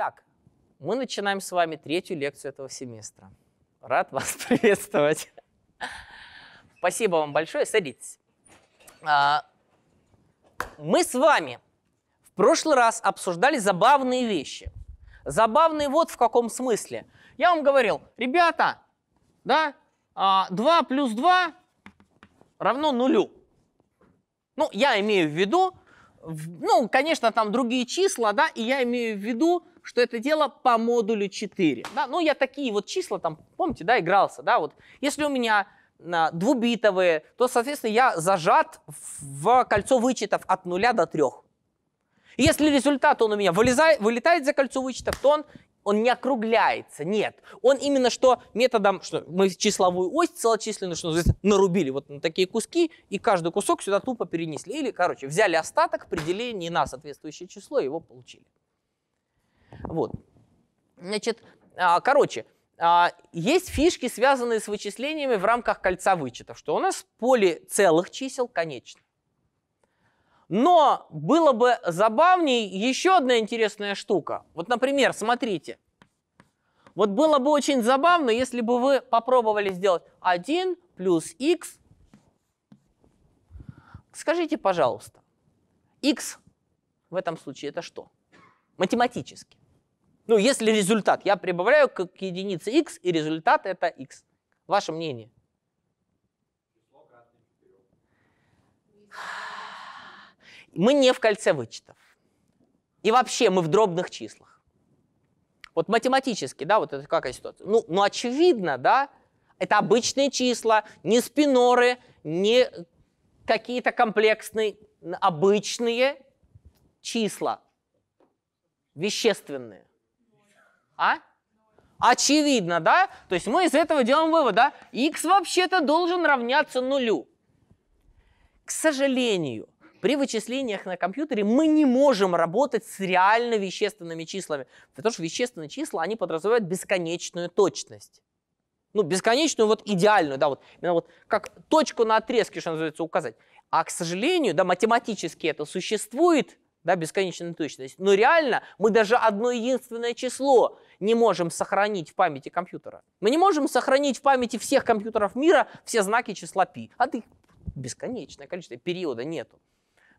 Итак, мы начинаем с вами третью лекцию этого семестра. Рад вас приветствовать. Спасибо вам большое. Садитесь. А, мы с вами в прошлый раз обсуждали забавные вещи. Забавные вот в каком смысле. Я вам говорил, ребята, да, 2 а, плюс 2 равно нулю. Ну, я имею в виду, ну, конечно, там другие числа, да, и я имею в виду что это дело по модулю 4. Да? Ну, я такие вот числа там, помните, да, игрался, да, вот. Если у меня а, двубитовые, то, соответственно, я зажат в кольцо вычетов от 0 до 3. Если результат он у меня вылезает, вылетает за кольцо вычетов, то он он не округляется, нет. Он именно что методом, что мы числовую ось целочисленную, что называется, нарубили вот на такие куски, и каждый кусок сюда тупо перенесли. Или, короче, взяли остаток, определили на соответствующее число, и его получили. Вот. Значит, а, короче, а, есть фишки, связанные с вычислениями в рамках кольца вычетов, что у нас поле целых чисел конечно. Но было бы забавней еще одна интересная штука. Вот, например, смотрите. Вот было бы очень забавно, если бы вы попробовали сделать 1 плюс x. Скажите, пожалуйста, x в этом случае это что? Математически. Ну, если результат, я прибавляю к, единице x, и результат это x. Ваше мнение? Мы не в кольце вычетов. И вообще мы в дробных числах. Вот математически, да, вот это какая ситуация? Ну, ну очевидно, да, это обычные числа, не спиноры, не какие-то комплексные, обычные числа, вещественные. А? Очевидно, да? То есть мы из этого делаем вывод, да? x вообще-то должен равняться нулю. К сожалению, при вычислениях на компьютере мы не можем работать с реально вещественными числами, потому что вещественные числа, они подразумевают бесконечную точность. Ну, бесконечную, вот идеальную, да, вот, именно вот как точку на отрезке, что называется, указать. А, к сожалению, да, математически это существует, да, бесконечная точность, но реально мы даже одно единственное число не можем сохранить в памяти компьютера. Мы не можем сохранить в памяти всех компьютеров мира все знаки числа π. А ты бесконечное количество, периода нету.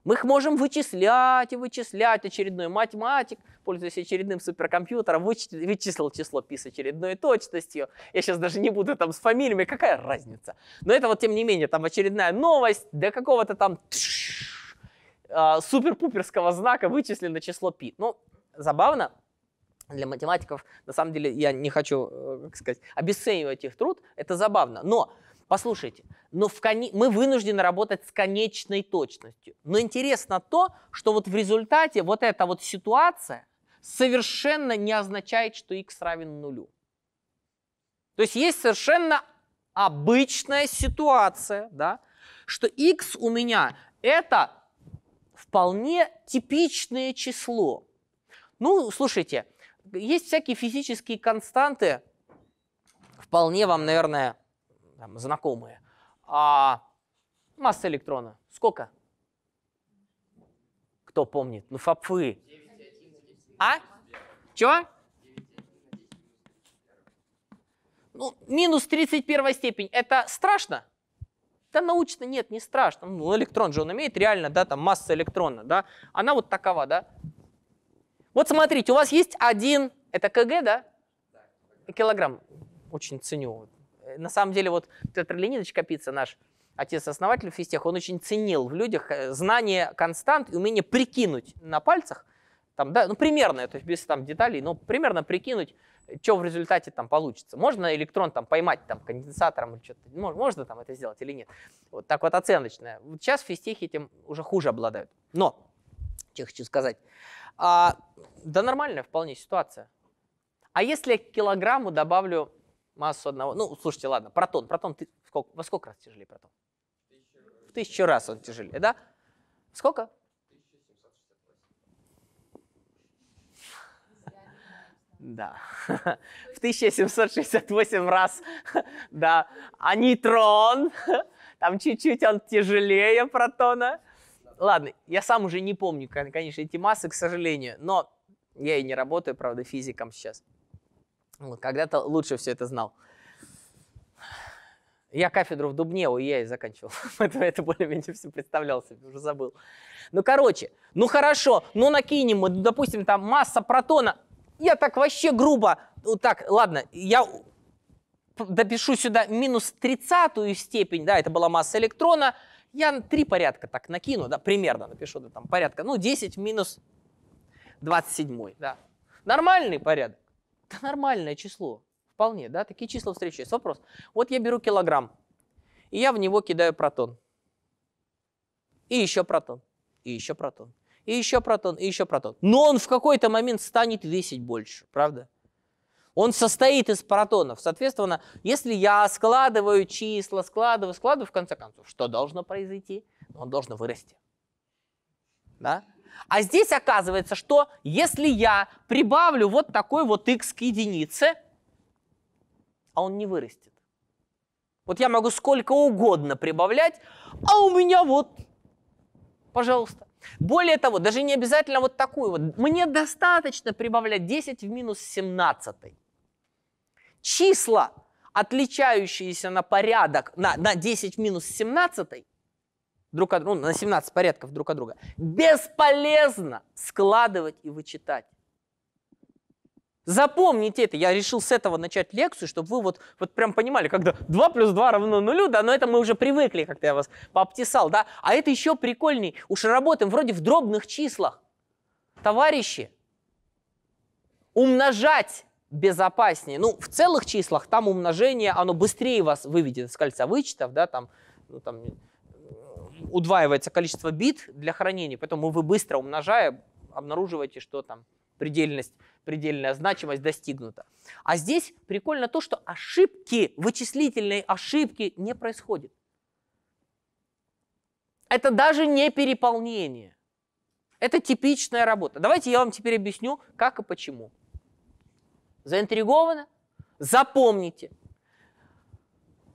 Мы их можем вычислять и вычислять. Очередной математик, пользуясь очередным суперкомпьютером, вычислил число π с очередной точностью. Я сейчас даже не буду там с фамилиями, какая разница. Но это вот тем не менее, там очередная новость до какого-то там а, супер-пуперского знака вычислено число π. Ну, забавно, для математиков, на самом деле, я не хочу, э, как сказать, обесценивать их труд, это забавно. Но, послушайте, но в кон... мы вынуждены работать с конечной точностью. Но интересно то, что вот в результате вот эта вот ситуация совершенно не означает, что x равен нулю. То есть есть совершенно обычная ситуация, да, что x у меня это вполне типичное число. Ну, слушайте, есть всякие физические константы, вполне вам, наверное, там, знакомые. А масса электрона сколько? Кто помнит? Ну, фапфы. а? Чего? ну, минус 31 степень. Это страшно? Да научно нет, не страшно. Ну, электрон же он имеет реально, да, там масса электрона, да. Она вот такова, да. Вот смотрите, у вас есть один, это кг, да? Килограмм. Очень ценю. На самом деле вот Петр Леонидович Капица, наш отец-основатель физтех, он очень ценил в людях э, знание констант и умение прикинуть на пальцах, там, да, ну, примерно, то есть без там деталей, но примерно прикинуть, что в результате там получится. Можно электрон там поймать там конденсатором или что-то, можно, можно там это сделать или нет. Вот так вот оценочное. сейчас физтехи этим уже хуже обладают. Но, что я хочу сказать, а, да нормальная вполне ситуация. А если я к килограмму добавлю массу одного... Ну, слушайте, ладно, протон. Протон ты, сколько, во сколько раз тяжелее протон? В тысячу раз он тяжелее, да? Сколько? Да. В 1768 раз, да. А нейтрон, там чуть-чуть он тяжелее протона. Ладно, я сам уже не помню, конечно, эти массы, к сожалению, но я и не работаю, правда, физиком сейчас. Когда-то лучше все это знал. Я кафедру в Дубне у ИАИ заканчивал. Поэтому это более-менее все представлял себе, уже забыл. Ну, короче, ну хорошо, ну накинем мы, допустим, там масса протона. Я так вообще грубо, вот так, ладно, я допишу сюда минус 30 степень, да, это была масса электрона, я три порядка так накину, да, примерно напишу, да, там порядка, ну, 10 минус 27, да. Нормальный порядок. Да нормальное число, вполне, да, такие числа встречаются. Вопрос, вот я беру килограмм, и я в него кидаю протон. И еще протон, и еще протон, и еще протон, и еще протон. Но он в какой-то момент станет весить больше, правда? Он состоит из протонов. Соответственно, если я складываю числа, складываю, складываю, в конце концов, что должно произойти? Ну, он должен вырасти. Да? А здесь оказывается, что если я прибавлю вот такой вот x к единице, а он не вырастет. Вот я могу сколько угодно прибавлять, а у меня вот, пожалуйста. Более того, даже не обязательно вот такую вот. Мне достаточно прибавлять 10 в минус 17 числа, отличающиеся на порядок, на, на 10 минус 17, друг от, ну, на 17 порядков друг от друга, бесполезно складывать и вычитать. Запомните это. Я решил с этого начать лекцию, чтобы вы вот, вот прям понимали, когда 2 плюс 2 равно нулю, да, но это мы уже привыкли, как-то я вас пообтесал, да. А это еще прикольней. Уж работаем вроде в дробных числах. Товарищи, умножать безопаснее. Ну, в целых числах там умножение, оно быстрее вас выведет из кольца вычетов, да, там, ну, там э, удваивается количество бит для хранения, поэтому вы быстро умножая обнаруживаете, что там предельность, предельная значимость достигнута. А здесь прикольно то, что ошибки, вычислительные ошибки не происходят. Это даже не переполнение. Это типичная работа. Давайте я вам теперь объясню, как и почему. Заинтригованы? Запомните.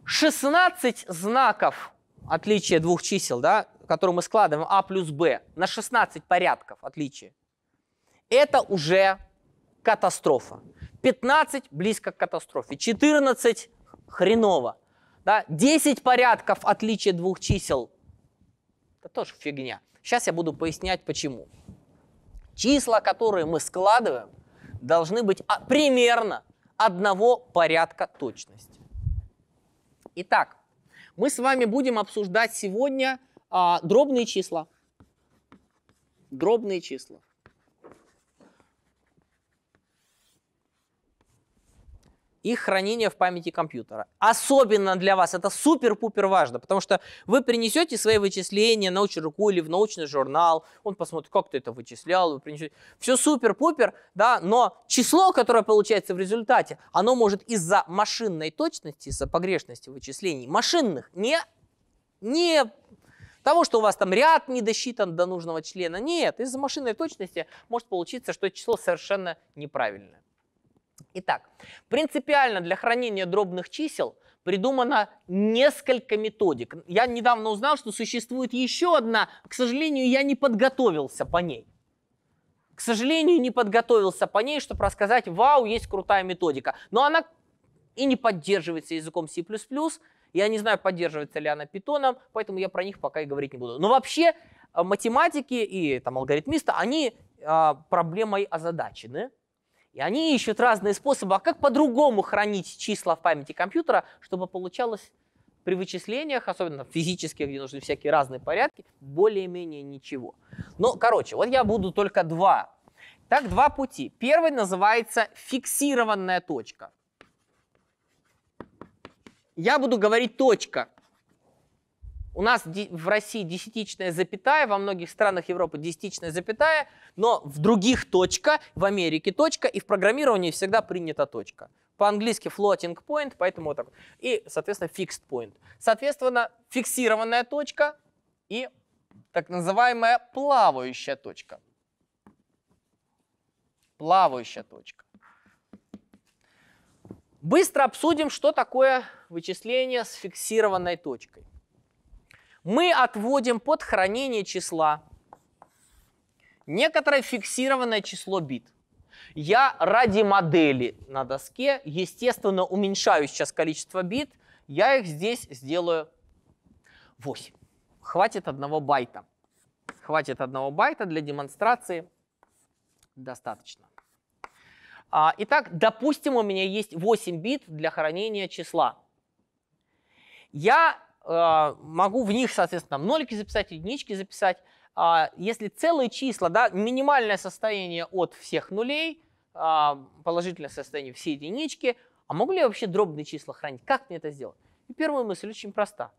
16 знаков отличия двух чисел, да, которые мы складываем А плюс Б, на 16 порядков отличия, это уже катастрофа. 15 близко к катастрофе, 14 хреново. Да? 10 порядков отличия двух чисел – это тоже фигня. Сейчас я буду пояснять, почему. Числа, которые мы складываем – должны быть а, примерно одного порядка точности. Итак, мы с вами будем обсуждать сегодня а, дробные числа. Дробные числа. их хранение в памяти компьютера. Особенно для вас это супер-пупер важно, потому что вы принесете свои вычисления научную руку или в научный журнал, он посмотрит, как ты это вычислял, вы принесете. Все супер-пупер, да, но число, которое получается в результате, оно может из-за машинной точности, из-за погрешности вычислений, машинных, не, не того, что у вас там ряд не досчитан до нужного члена. Нет, из-за машинной точности может получиться, что число совершенно неправильное. Итак, принципиально для хранения дробных чисел придумано несколько методик. Я недавно узнал, что существует еще одна, к сожалению, я не подготовился по ней к сожалению, не подготовился по ней, чтобы рассказать, вау, есть крутая методика. Но она и не поддерживается языком C++, я не знаю, поддерживается ли она питоном, поэтому я про них пока и говорить не буду. Но вообще э, математики и там алгоритмисты, они а, проблемой озадачены, и они ищут разные способы, а как по-другому хранить числа в памяти компьютера, чтобы получалось при вычислениях, особенно физических, где нужны всякие разные порядки, более-менее ничего. Но, короче, вот я буду только два. Так, два пути. Первый называется фиксированная точка. Я буду говорить точка, у нас в России десятичная запятая, во многих странах Европы десятичная запятая, но в других точка, в Америке точка, и в программировании всегда принята точка. По-английски floating point, поэтому вот так. И, соответственно, fixed point. Соответственно, фиксированная точка и так называемая плавающая точка. Плавающая точка. Быстро обсудим, что такое вычисление с фиксированной точкой мы отводим под хранение числа некоторое фиксированное число бит. Я ради модели на доске, естественно, уменьшаю сейчас количество бит. Я их здесь сделаю 8. Хватит одного байта. Хватит одного байта для демонстрации. Достаточно. А, итак, допустим, у меня есть 8 бит для хранения числа. Я а, могу в них, соответственно, там нолики записать, единички записать. А, если целые числа, да, минимальное состояние от всех нулей, а, положительное состояние все единички, а могу ли я вообще дробные числа хранить? Как мне это сделать? И первая мысль очень проста.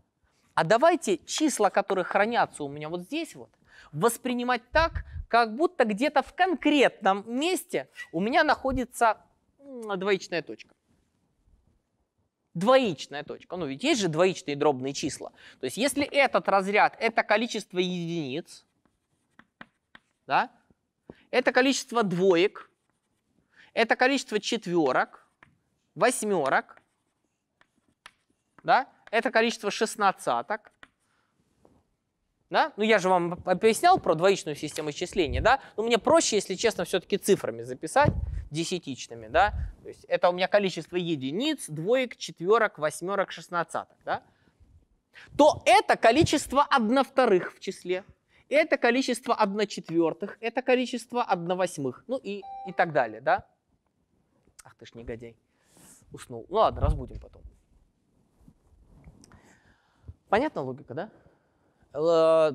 А давайте числа, которые хранятся у меня вот здесь вот, воспринимать так, как будто где-то в конкретном месте у меня находится двоичная точка двоичная точка. Ну, ведь есть же двоичные дробные числа. То есть если этот разряд – это количество единиц, да, это количество двоек, это количество четверок, восьмерок, да, это количество шестнадцаток, да? Ну, я же вам объяснял про двоичную систему исчисления, да? Но ну, мне проще, если честно, все-таки цифрами записать, десятичными, да? То есть это у меня количество единиц, двоек, четверок, восьмерок, шестнадцаток, да? То это количество одновторых в числе, это количество одночетвертых, это количество одновосьмых, ну и, и так далее, да? Ах ты ж негодяй, уснул. Ну ладно, разбудим потом. Понятна логика, да? Э,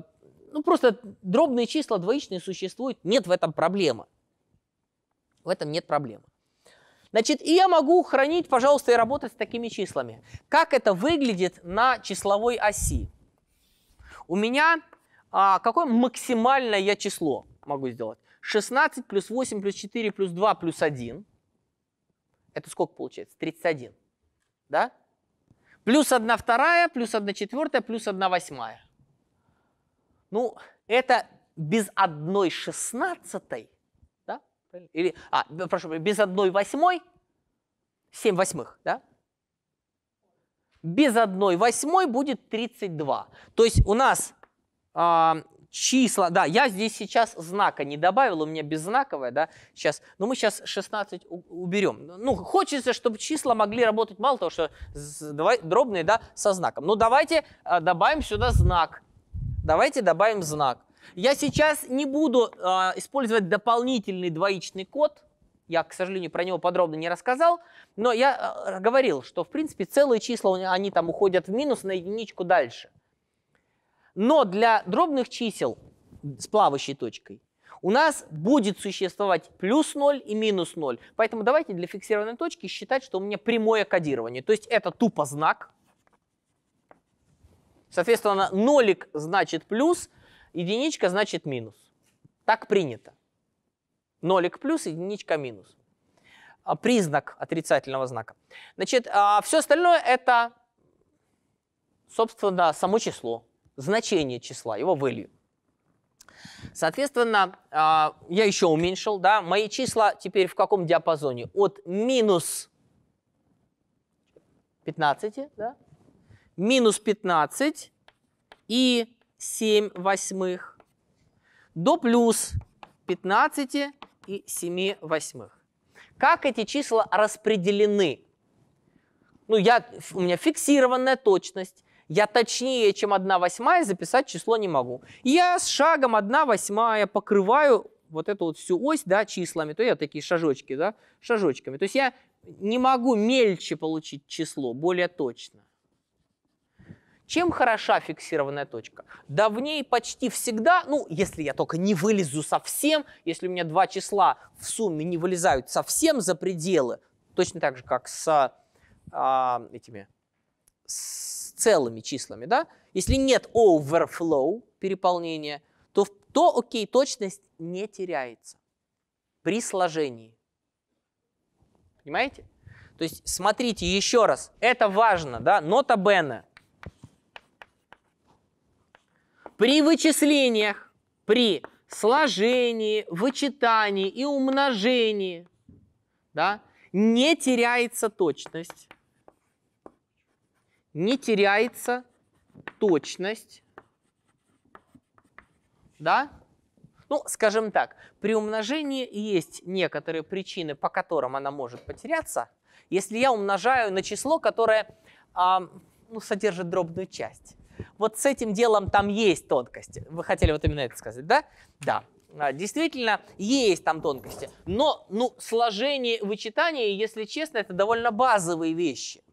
ну, просто дробные числа двоичные существуют, нет в этом проблемы. В этом нет проблемы. Значит, и я могу хранить, пожалуйста, и работать с такими числами. Как это выглядит на числовой оси? У меня а, какое максимальное я число могу сделать? 16 плюс 8 плюс 4 плюс 2 плюс 1. Это сколько получается? 31. Да? Плюс 1 вторая, плюс 1 четвертая, плюс 1 восьмая. Ну, это без одной шестнадцатой, да? Или, а, прошу, без одной восьмой, семь восьмых, да? Без одной восьмой будет 32. То есть у нас а, числа, да, я здесь сейчас знака не добавил, у меня беззнаковая, да, сейчас, но мы сейчас 16 уберем. Ну, хочется, чтобы числа могли работать, мало того, что с, давай, дробные, да, со знаком. Ну, давайте а, добавим сюда знак, Давайте добавим знак. Я сейчас не буду э, использовать дополнительный двоичный код. Я, к сожалению, про него подробно не рассказал. Но я э, говорил, что, в принципе, целые числа, они там уходят в минус на единичку дальше. Но для дробных чисел с плавающей точкой у нас будет существовать плюс 0 и минус 0. Поэтому давайте для фиксированной точки считать, что у меня прямое кодирование. То есть это тупо знак, Соответственно, нолик значит плюс, единичка значит минус. Так принято. Нолик плюс, единичка минус. А, признак отрицательного знака. Значит, а, все остальное это, собственно, само число, значение числа, его value. Соответственно, а, я еще уменьшил, да, мои числа теперь в каком диапазоне? От минус 15, да, минус 15 и 7 восьмых до плюс 15 и 7 восьмых. Как эти числа распределены? Ну, я, у меня фиксированная точность. Я точнее, чем 1 восьмая, записать число не могу. Я с шагом 1 восьмая покрываю вот эту вот всю ось да, числами. То я такие шажочки, да, шажочками. То есть я не могу мельче получить число, более точно. Чем хороша фиксированная точка? Да в ней почти всегда, ну, если я только не вылезу совсем, если у меня два числа в сумме не вылезают совсем за пределы, точно так же, как с а, этими с целыми числами, да? Если нет overflow, переполнения, то, то окей, точность не теряется при сложении. Понимаете? То есть смотрите еще раз, это важно, да, нота Бена – при вычислениях, при сложении, вычитании и умножении да, не теряется точность. Не теряется точность. Да? Ну, скажем так, при умножении есть некоторые причины, по которым она может потеряться. Если я умножаю на число, которое а, ну, содержит дробную часть. Вот с этим делом там есть тонкости. Вы хотели вот именно это сказать, да? Да. А, действительно, есть там тонкости. Но ну, сложение и вычитание, если честно, это довольно базовые вещи.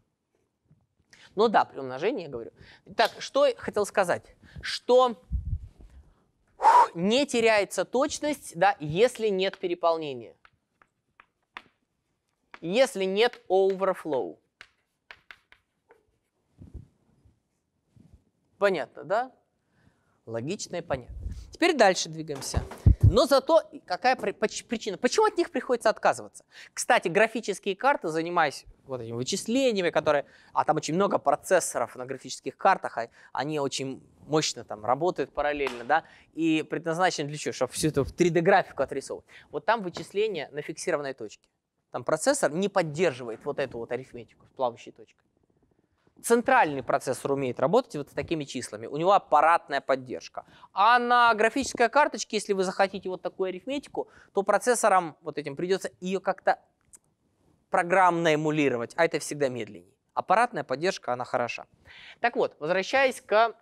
Ну да, при умножении я говорю. Так, что я хотел сказать? Что не теряется точность, да, если нет переполнения. Если нет overflow. Понятно, да? Логично и понятно. Теперь дальше двигаемся. Но зато какая причина? Почему от них приходится отказываться? Кстати, графические карты, занимаясь вот этими вычислениями, которые... А там очень много процессоров на графических картах, а они очень мощно там работают параллельно, да, и предназначены для чего? Чтобы всю эту 3D-графику отрисовывать. Вот там вычисления на фиксированной точке. Там процессор не поддерживает вот эту вот арифметику с плавающей точкой центральный процессор умеет работать вот с такими числами. У него аппаратная поддержка. А на графической карточке, если вы захотите вот такую арифметику, то процессорам вот этим придется ее как-то программно эмулировать, а это всегда медленнее. Аппаратная поддержка, она хороша. Так вот, возвращаясь к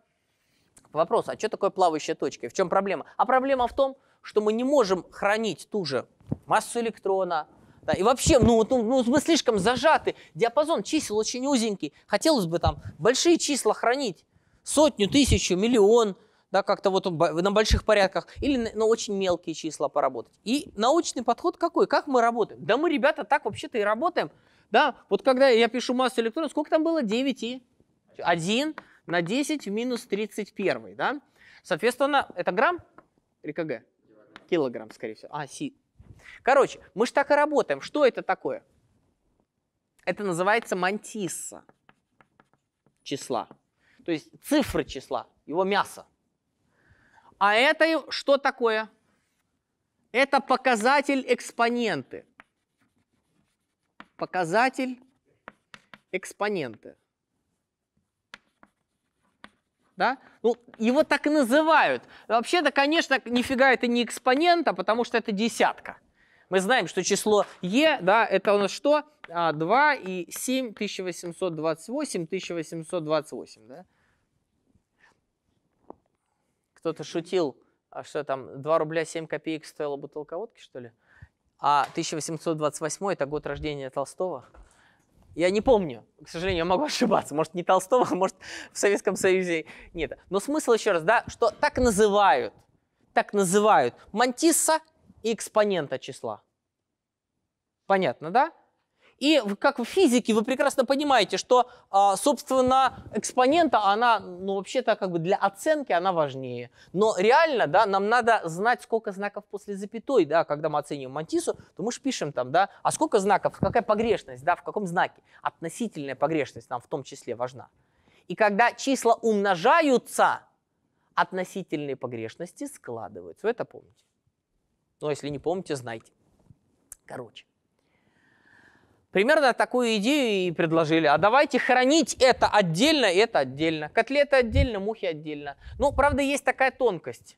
вопросу, а что такое плавающая точка? В чем проблема? А проблема в том, что мы не можем хранить ту же массу электрона, да, и вообще, ну, ну, ну, мы слишком зажаты. Диапазон чисел очень узенький. Хотелось бы там большие числа хранить. Сотню, тысячу, миллион. Да, как-то вот на больших порядках. Или на, на очень мелкие числа поработать. И научный подход какой? Как мы работаем? Да мы, ребята, так вообще-то и работаем. Да, вот когда я пишу массу электронов, сколько там было? 9 и 1 на 10 в минус 31, да? Соответственно, это грамм или кг? Килограмм, скорее всего. А, си, Короче, мы же так и работаем. Что это такое? Это называется мантисса числа. То есть цифры числа, его мясо. А это что такое? Это показатель экспоненты. Показатель экспоненты. Да? Ну, его так и называют. Вообще-то, конечно, нифига это не экспонента, потому что это десятка. Мы знаем, что число Е, да, это у нас что? 2 а, и 7, 1828, 1828, да? Кто-то шутил, а что там, 2 рубля 7 копеек стоила бутылка водки, что ли? А 1828 – это год рождения Толстого. Я не помню, к сожалению, я могу ошибаться. Может, не Толстого, а может, в Советском Союзе нет. Но смысл еще раз, да, что так называют, так называют Мантисса экспонента числа. Понятно, да? И как в физике вы прекрасно понимаете, что, а, собственно, экспонента, она, ну, вообще-то, как бы для оценки она важнее. Но реально, да, нам надо знать, сколько знаков после запятой, да, когда мы оцениваем мантису, то мы же пишем там, да, а сколько знаков, какая погрешность, да, в каком знаке. Относительная погрешность нам в том числе важна. И когда числа умножаются, относительные погрешности складываются. Вы это помните? Но ну, а если не помните, знайте. Короче. Примерно такую идею и предложили. А давайте хранить это отдельно, это отдельно. Котлеты отдельно, мухи отдельно. Но, ну, правда, есть такая тонкость.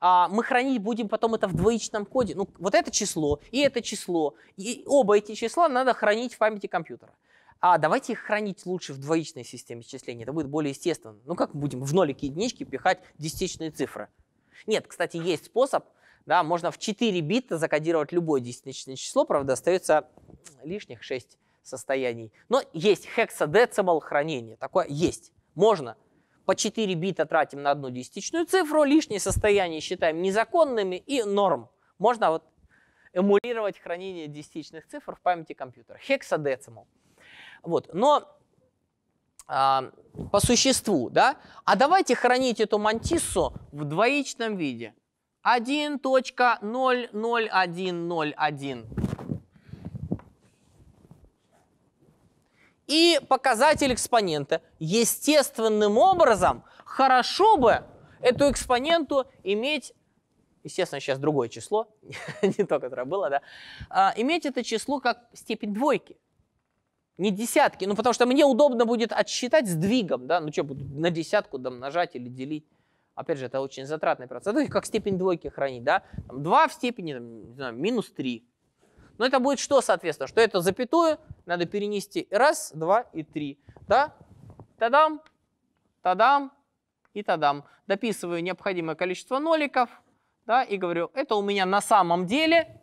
А мы хранить будем потом это в двоичном коде. Ну, вот это число и это число. И оба эти числа надо хранить в памяти компьютера. А давайте их хранить лучше в двоичной системе счисления. Это будет более естественно. Ну, как мы будем в нолики и единички пихать десятичные цифры? Нет, кстати, есть способ да, можно в 4 бита закодировать любое десятичное число, правда, остается лишних 6 состояний. Но есть хексадецимал хранение, такое есть, можно. По 4 бита тратим на одну десятичную цифру, лишние состояния считаем незаконными и норм. Можно вот эмулировать хранение десятичных цифр в памяти компьютера. Хексадецимал. Вот. Но а, по существу, да? А давайте хранить эту мантиссу в двоичном виде. 1.00101. И показатель экспонента. Естественным образом хорошо бы эту экспоненту иметь, естественно, сейчас другое число, не то, которое было, да, а, иметь это число как степень двойки. Не десятки, ну потому что мне удобно будет отсчитать сдвигом, да, ну что, буду на десятку домножать или делить. Опять же, это очень затратный процесс. Это как степень двойки хранить, да? Там 2 в степени, там, не знаю, минус 3. Но это будет что, соответственно? Что это запятую надо перенести раз, два и три. Да? Тадам, тадам и тадам. Дописываю необходимое количество ноликов, да, и говорю, это у меня на самом деле,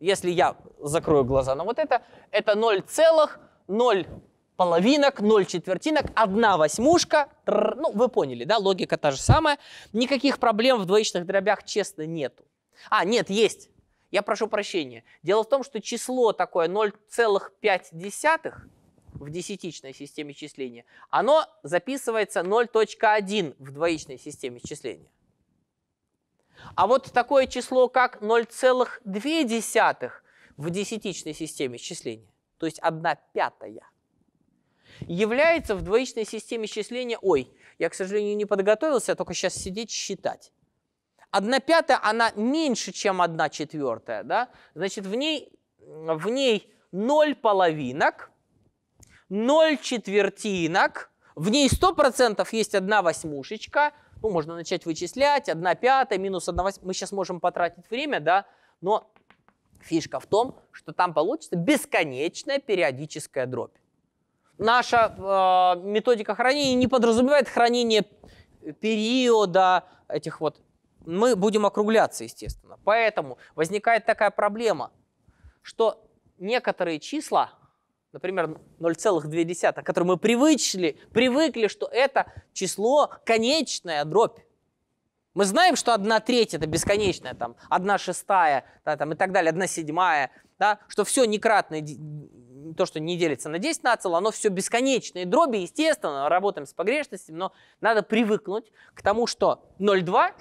если я закрою глаза на вот это, это 0,0 половинок, 0 четвертинок, 1 восьмушка. Тррр, ну, вы поняли, да, логика та же самая. Никаких проблем в двоичных дробях, честно, нету. А, нет, есть. Я прошу прощения. Дело в том, что число такое 0,5 в десятичной системе числения, оно записывается 0.1 в двоичной системе числения. А вот такое число, как 0,2 в десятичной системе числения, то есть 1 пятая, является в двоичной системе счисления, ой, я, к сожалению, не подготовился, а только сейчас сидеть считать. 1 пятая, она меньше, чем 1 четвертая, да? Значит, в ней, в ней 0 половинок, 0 четвертинок, в ней 100% есть 1 восьмушечка, ну, можно начать вычислять, 1 пятая, минус 1 восьмая, мы сейчас можем потратить время, да, но фишка в том, что там получится бесконечная периодическая дробь наша э, методика хранения не подразумевает хранение периода этих вот. Мы будем округляться, естественно. Поэтому возникает такая проблема, что некоторые числа, например, 0,2, которые мы привыкли, привыкли, что это число конечная дробь. Мы знаем, что 1 треть это бесконечная, там, 1 шестая да, там, и так далее, 1 седьмая – да, что все некратное, то, что не делится на 10 на цело, оно все бесконечные дроби, естественно, работаем с погрешностями, но надо привыкнуть к тому, что 0,2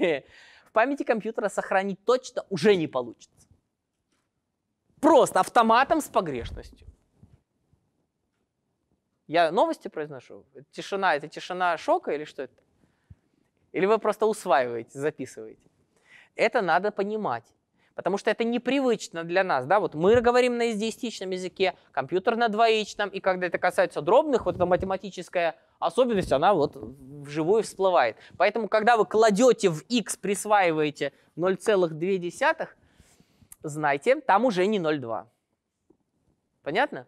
в памяти компьютера сохранить точно уже не получится. Просто автоматом с погрешностью. Я новости произношу? Тишина, это тишина шока или что это? Или вы просто усваиваете, записываете? Это надо понимать потому что это непривычно для нас, да, вот мы говорим на издеистичном языке, компьютер на двоичном, и когда это касается дробных, вот эта математическая особенность, она вот вживую всплывает. Поэтому, когда вы кладете в x, присваиваете 0,2, знайте, там уже не 0,2. Понятно?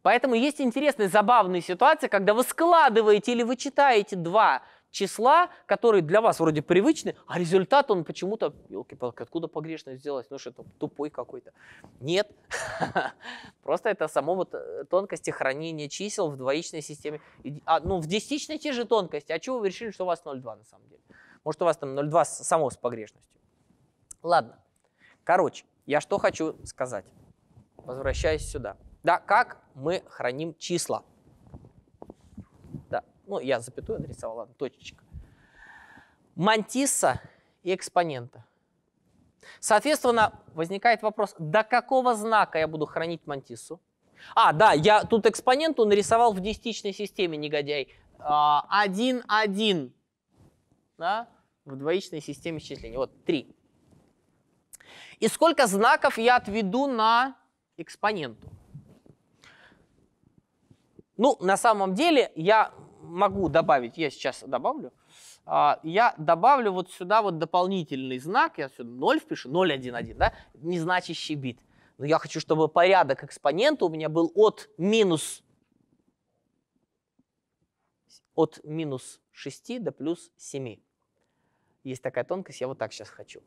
Поэтому есть интересные, забавные ситуации, когда вы складываете или вычитаете 2 числа, которые для вас вроде привычны, а результат он почему-то, елки-палки, откуда погрешность сделать? Ну что, там тупой какой-то. Нет. Просто это само вот э, тонкости хранения чисел в двоичной системе. А, ну, в десятичной те же тонкости. А чего вы решили, что у вас 0,2 на самом деле? Может, у вас там 0,2 само с погрешностью. Ладно. Короче, я что хочу сказать. возвращаясь сюда. Да, как мы храним числа. Ну, я запятую нарисовал, ладно, точечка. Мантиса и экспонента. Соответственно, возникает вопрос, до какого знака я буду хранить мантису? А, да, я тут экспоненту нарисовал в десятичной системе, негодяй. 1, а, 1. Да? В двоичной системе счисления. Вот, 3. И сколько знаков я отведу на экспоненту? Ну, на самом деле, я могу добавить, я сейчас добавлю, а, я добавлю вот сюда вот дополнительный знак, я сюда 0 впишу, 0,1,1, да, незначащий бит. Но я хочу, чтобы порядок экспонента у меня был от минус, от минус 6 до плюс 7. Есть такая тонкость, я вот так сейчас хочу.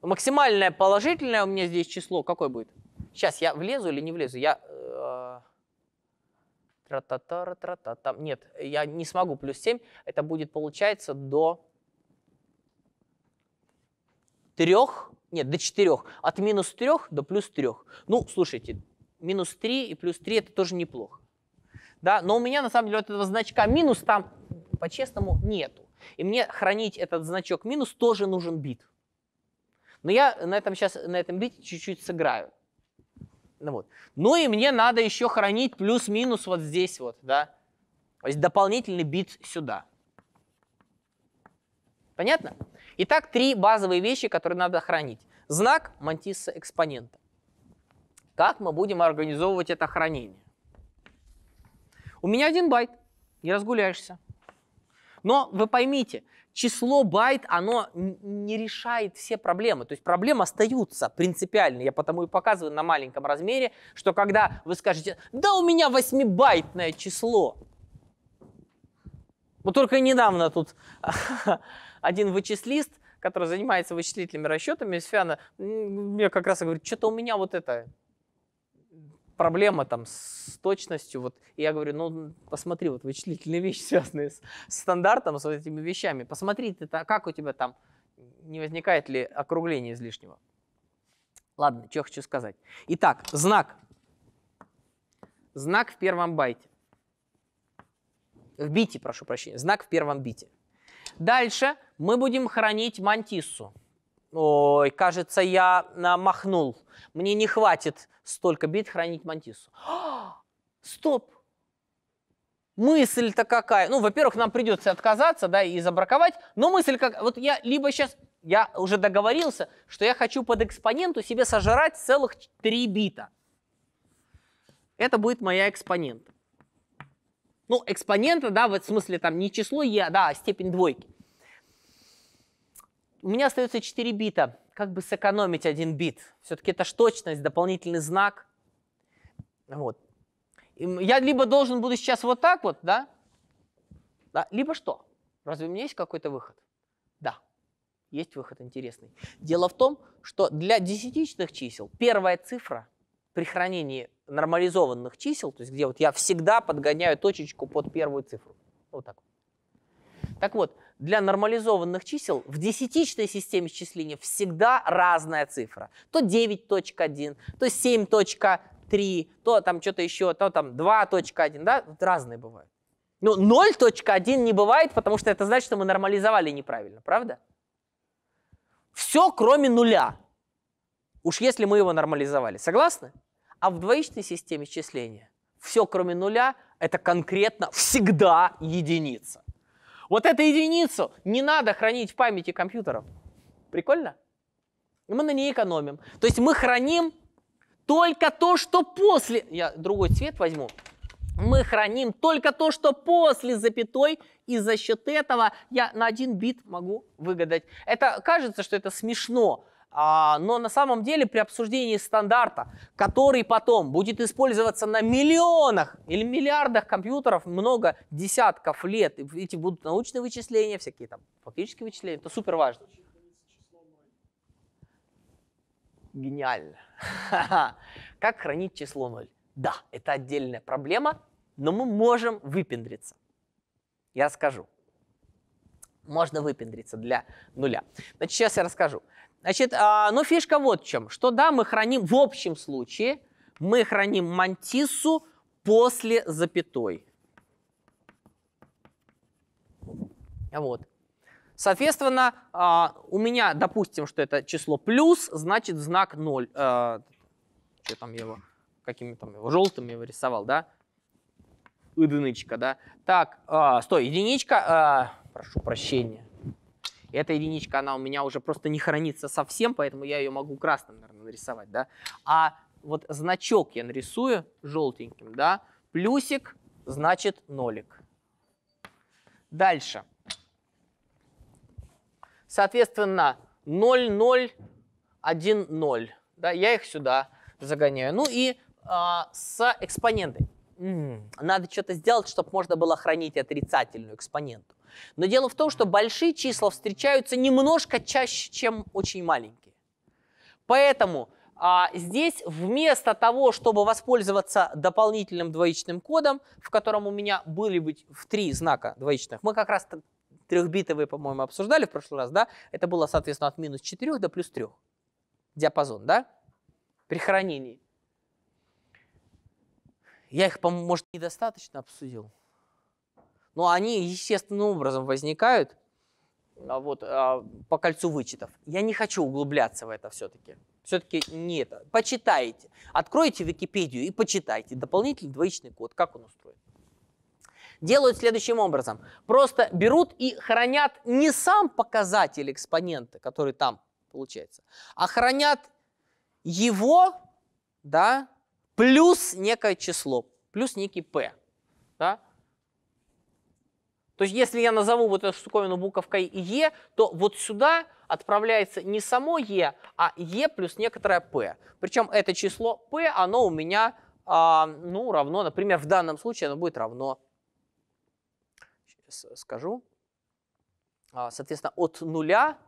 Максимальное положительное у меня здесь число какое будет? Сейчас я влезу или не влезу? Я э, тра-та-та, тра-та-та. Нет, я не смогу плюс 7. Это будет, получается, до 3, нет, до 4. От минус 3 до плюс 3. Ну, слушайте, минус 3 и плюс 3 это тоже неплохо. Да, но у меня на самом деле вот этого значка минус там по-честному нету. И мне хранить этот значок минус тоже нужен бит. Но я на этом сейчас, на этом бите чуть-чуть сыграю. Ну Вот. Ну и мне надо еще хранить плюс-минус вот здесь вот, да. То есть дополнительный бит сюда. Понятно? Итак, три базовые вещи, которые надо хранить. Знак мантиса экспонента. Как мы будем организовывать это хранение? У меня один байт, не разгуляешься. Но вы поймите, число байт, оно не решает все проблемы. То есть проблемы остаются принципиальные. Я потому и показываю на маленьком размере, что когда вы скажете, да у меня 8-байтное число. Вот только недавно тут один вычислист, который занимается вычислительными расчетами, из мне как раз говорит, что-то у меня вот это проблема там с точностью. Вот и я говорю, ну посмотри, вот вычислительные вещи, связанные с, с стандартом, с этими вещами. Посмотри, ты, как у тебя там, не возникает ли округление излишнего. Ладно, что хочу сказать. Итак, знак. Знак в первом байте. В бите, прошу прощения. Знак в первом бите. Дальше мы будем хранить мантиссу. Ой, кажется, я махнул. Мне не хватит столько бит хранить мантису. А, стоп! Мысль-то какая? Ну, во-первых, нам придется отказаться, да, и забраковать. Но мысль как... Вот я либо сейчас... Я уже договорился, что я хочу под экспоненту себе сожрать целых 3 бита. Это будет моя экспонента. Ну, экспонента, да, в смысле там не число я, да, а степень двойки. У меня остается 4 бита как бы сэкономить один бит. Все-таки это ж точность, дополнительный знак. Вот. Я либо должен буду сейчас вот так вот, да? да? Либо что? Разве у меня есть какой-то выход? Да, есть выход интересный. Дело в том, что для десятичных чисел первая цифра при хранении нормализованных чисел, то есть где вот я всегда подгоняю точечку под первую цифру. Вот так. Так вот, для нормализованных чисел в десятичной системе счисления всегда разная цифра. То 9.1, то 7.3, то там что-то еще, то там 2.1, да, вот разные бывают. Ну, 0.1 не бывает, потому что это значит, что мы нормализовали неправильно, правда? Все, кроме нуля. Уж если мы его нормализовали. Согласны? А в двоичной системе счисления все, кроме нуля, это конкретно всегда единица. Вот эту единицу не надо хранить в памяти компьютеров. Прикольно? И мы на ней экономим. То есть мы храним только то, что после... Я другой цвет возьму. Мы храним только то, что после запятой, и за счет этого я на один бит могу выгадать. Это кажется, что это смешно, а, но на самом деле при обсуждении стандарта, который потом будет использоваться на миллионах или миллиардах компьютеров много десятков лет, и эти будут научные вычисления, всякие там фактические вычисления, это супер важно. Гениально. Как хранить число 0? Да, это отдельная проблема, но мы можем выпендриться. Я расскажу. Можно выпендриться для нуля. Значит, сейчас я расскажу. Значит, а, но ну, фишка вот в чем, что да, мы храним, в общем случае, мы храним мантису после запятой. Вот. Соответственно, а, у меня, допустим, что это число плюс, значит знак 0. А, э, что там его, какими там его, желтым я его рисовал, да? Единичка, да? Так, а, стой, единичка, а, прошу прощения. Эта единичка, она у меня уже просто не хранится совсем, поэтому я ее могу красным, наверное, нарисовать, да. А вот значок я нарисую желтеньким, да, плюсик, значит нолик. Дальше. Соответственно, 0, 0, 1, 0. Да, я их сюда загоняю. Ну и а, с экспонентой. Надо что-то сделать, чтобы можно было хранить отрицательную экспоненту. Но дело в том, что большие числа встречаются немножко чаще, чем очень маленькие. Поэтому а, здесь вместо того, чтобы воспользоваться дополнительным двоичным кодом, в котором у меня были бы в три знака двоичных, мы как раз трехбитовые, по-моему, обсуждали в прошлый раз, да? Это было, соответственно, от минус 4 до плюс 3. Диапазон, да? При хранении. Я их, может, недостаточно обсудил. Но они естественным образом возникают а, вот, а, по кольцу вычетов. Я не хочу углубляться в это все-таки. Все-таки не это. Почитайте. Откройте Википедию и почитайте. Дополнительный двоичный код, как он устроен. Делают следующим образом. Просто берут и хранят не сам показатель экспонента, который там получается, а хранят его, да, плюс некое число, плюс некий p. Да? То есть если я назову вот эту штуковину буковкой e, то вот сюда отправляется не само e, а e плюс некоторое p. Причем это число p, оно у меня а, ну, равно, например, в данном случае оно будет равно, сейчас скажу, а, соответственно, от нуля,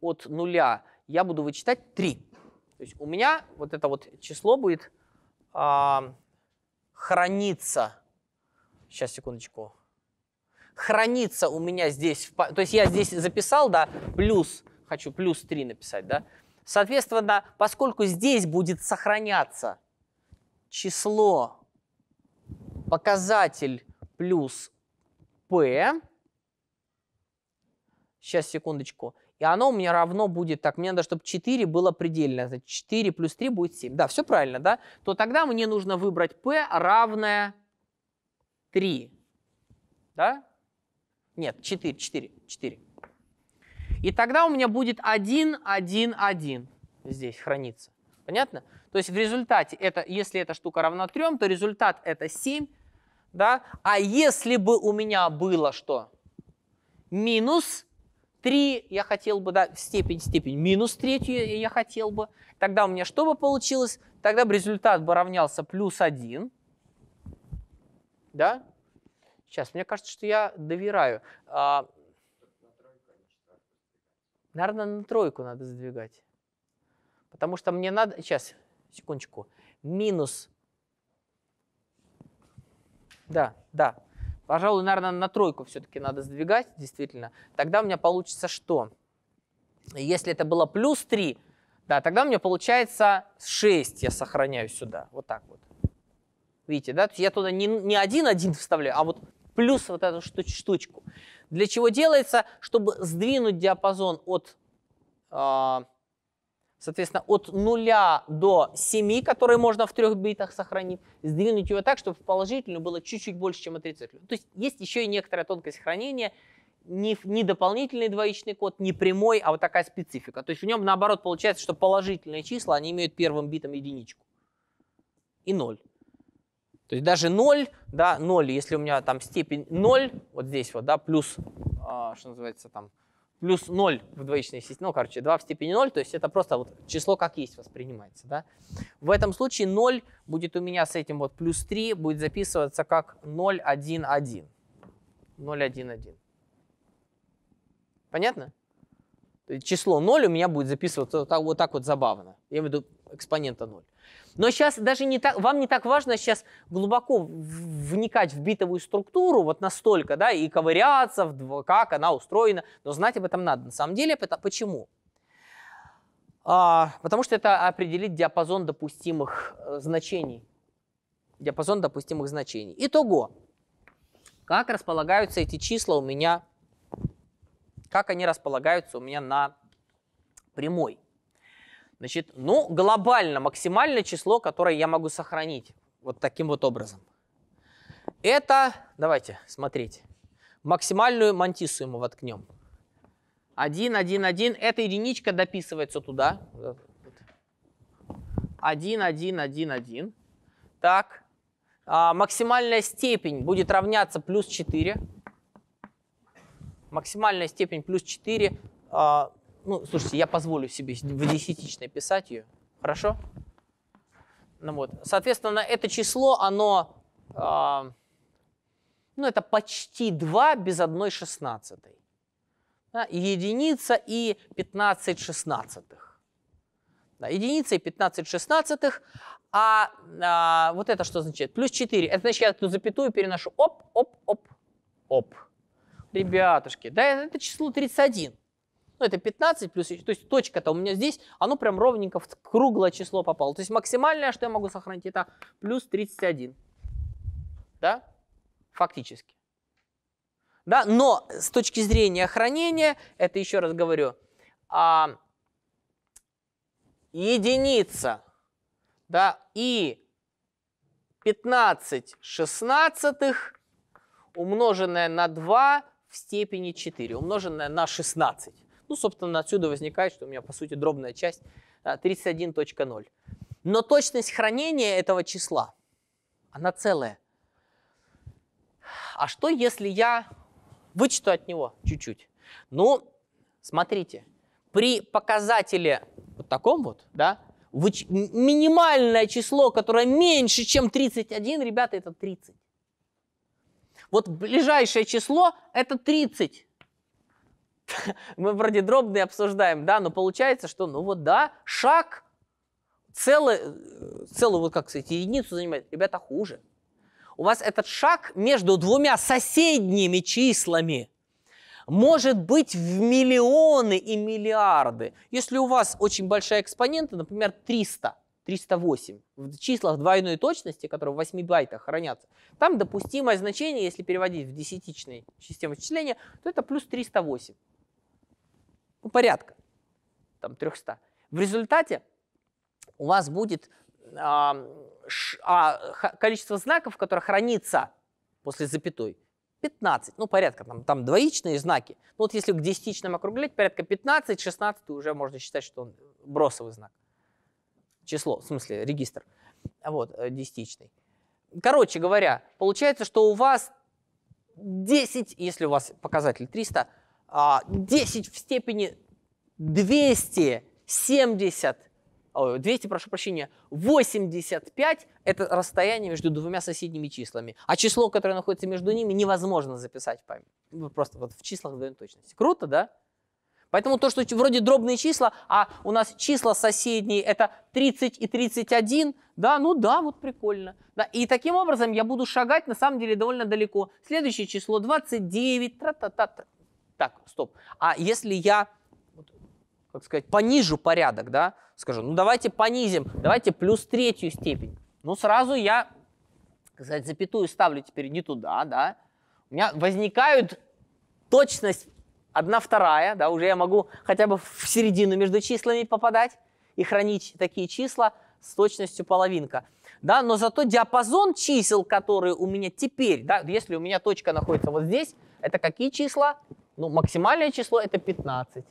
от нуля я буду вычитать 3. То есть у меня вот это вот число будет а, храниться. Сейчас, секундочку. храниться у меня здесь. В, то есть я здесь записал, да, плюс, хочу плюс 3 написать, да. Соответственно, поскольку здесь будет сохраняться число показатель плюс p, сейчас, секундочку, и оно у меня равно будет, так, мне надо, чтобы 4 было предельно, значит, 4 плюс 3 будет 7. Да, все правильно, да? То тогда мне нужно выбрать p равное 3, да? Нет, 4, 4, 4. И тогда у меня будет 1, 1, 1 здесь хранится. Понятно? То есть в результате, это, если эта штука равна 3, то результат это 7. Да? А если бы у меня было что? Минус 3 я хотел бы, да, степень, степень минус третью я хотел бы. Тогда у меня что бы получилось? Тогда бы результат бы равнялся плюс 1. Да? Сейчас, мне кажется, что я доверяю. А, наверное, на тройку надо сдвигать Потому что мне надо... Сейчас, секундочку. Минус... Да, да, Пожалуй, наверное, на тройку все-таки надо сдвигать, действительно. Тогда у меня получится что? Если это было плюс 3, да, тогда у меня получается 6 я сохраняю сюда. Вот так вот. Видите, да? То есть я туда не, не 1-1 вставляю, а вот плюс вот эту штуч штучку. Для чего делается? Чтобы сдвинуть диапазон от э, Соответственно, от 0 до 7, которые можно в трех битах сохранить, сдвинуть его так, чтобы в положительную было чуть-чуть больше, чем отрицательную. То есть есть еще и некоторая тонкость хранения, не, не дополнительный двоичный код, не прямой, а вот такая специфика. То есть в нем, наоборот, получается, что положительные числа, они имеют первым битом единичку и 0. То есть даже 0, да, 0, если у меня там степень 0, вот здесь вот, да, плюс, э, что называется, там, плюс 0 в двоичной системе, ну, короче, 2 в степени 0, то есть это просто вот число как есть воспринимается, да. В этом случае 0 будет у меня с этим вот плюс 3, будет записываться как 0, 1, 1. 0, 1, 1. Понятно? число 0 у меня будет записываться вот так вот, так вот забавно. Я имею в виду экспонента 0. Но сейчас даже не так, вам не так важно сейчас глубоко вникать в битовую структуру вот настолько, да, и ковыряться, в, как она устроена, но знать об этом надо. На самом деле, почему? А, потому что это определит диапазон допустимых э, значений. Диапазон допустимых значений. Итого, как располагаются эти числа у меня, как они располагаются у меня на прямой. Значит, ну, глобально максимальное число, которое я могу сохранить вот таким вот образом. Это, давайте смотреть, максимальную мантису ему воткнем. 1, 1, 1, эта единичка дописывается туда. 1, 1, 1, 1. Так, а, максимальная степень будет равняться плюс 4. Максимальная степень плюс 4 а, ну, слушайте, я позволю себе в десятичной писать ее. Хорошо? Ну вот. Соответственно, это число, оно... Э, ну, это почти 2 без 1 шестнадцатой. Да, единица и 15 шестнадцатых. Да, единица и 15 шестнадцатых. А, а вот это что значит? Плюс 4. Это значит, я эту запятую переношу. Оп, оп, оп, оп. Ребятушки, да, это число 31 ну, это 15 плюс, то есть точка-то у меня здесь, оно прям ровненько в круглое число попало. То есть максимальное, что я могу сохранить, это плюс 31. Да? Фактически. Да? Но с точки зрения хранения, это еще раз говорю, а, единица да, и 15 шестнадцатых умноженное на 2 в степени 4, умноженное на 16. Ну, собственно, отсюда возникает, что у меня, по сути, дробная часть 31.0. А, Но точность хранения этого числа, она целая. А что, если я вычту от него чуть-чуть? Ну, смотрите, при показателе вот таком вот, да, выч... минимальное число, которое меньше, чем 31, ребята, это 30. Вот ближайшее число – это 30. мы вроде дробные обсуждаем, да, но получается, что, ну вот да, шаг целый, целую, вот как сказать, единицу занимает. Ребята, хуже. У вас этот шаг между двумя соседними числами может быть в миллионы и миллиарды. Если у вас очень большая экспонента, например, 300, 308, в числах двойной точности, которые в 8 байтах хранятся, там допустимое значение, если переводить в десятичные системы вычисления, то это плюс 308 ну, порядка там, 300. В результате у вас будет а, ш, а, х, количество знаков, которое хранится после запятой, 15, ну, порядка, там, там двоичные знаки. Ну, вот если к десятичным округлять, порядка 15, 16 уже можно считать, что он бросовый знак. Число, в смысле, регистр. Вот, э, десятичный. Короче говоря, получается, что у вас 10, если у вас показатель 300, 10 а, в степени 270, 200, прошу прощения, 85 – это расстояние между двумя соседними числами. А число, которое находится между ними, невозможно записать в память. Просто вот в числах даем точности. Круто, да? Поэтому то, что вроде дробные числа, а у нас числа соседние это 30 и 31, да, ну да, вот прикольно. Да, и таким образом я буду шагать на самом деле довольно далеко. Следующее число 29, тра-та-та-та так, стоп. А если я, как сказать, понижу порядок, да, скажу, ну давайте понизим, давайте плюс третью степень. Ну сразу я, как сказать, запятую ставлю теперь не туда, да. У меня возникают точность одна вторая, да, уже я могу хотя бы в середину между числами попадать и хранить такие числа с точностью половинка. Да, но зато диапазон чисел, которые у меня теперь, да, если у меня точка находится вот здесь, это какие числа? Ну, максимальное число это 15.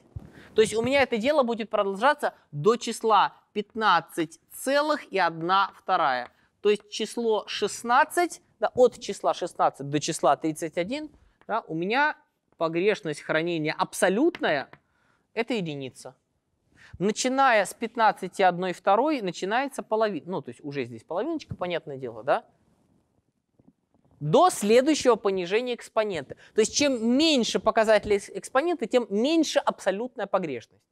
То есть у меня это дело будет продолжаться до числа 15,1. То есть число 16, да, от числа 16 до числа 31, да, у меня погрешность хранения абсолютная – это единица. Начиная с 15,1 начинается половина, ну, то есть уже здесь половиночка, понятное дело, да? до следующего понижения экспонента. То есть чем меньше показатели экспонента, тем меньше абсолютная погрешность.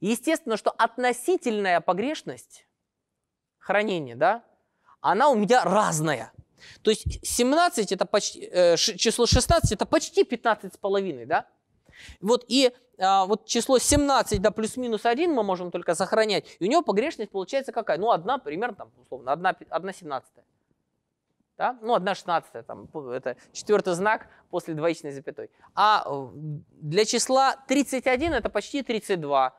Естественно, что относительная погрешность хранения, да, она у меня разная. То есть 17 это почти, э, число 16 это почти 15 с половиной, да? Вот и э, вот число 17 до да, плюс-минус 1 мы можем только сохранять, и у него погрешность получается какая? Ну, одна, примерно, там, условно, 1, одна 17. Да? Ну, 1 16 там, это четвертый знак после двоичной запятой. А э, для числа 31 это почти 32.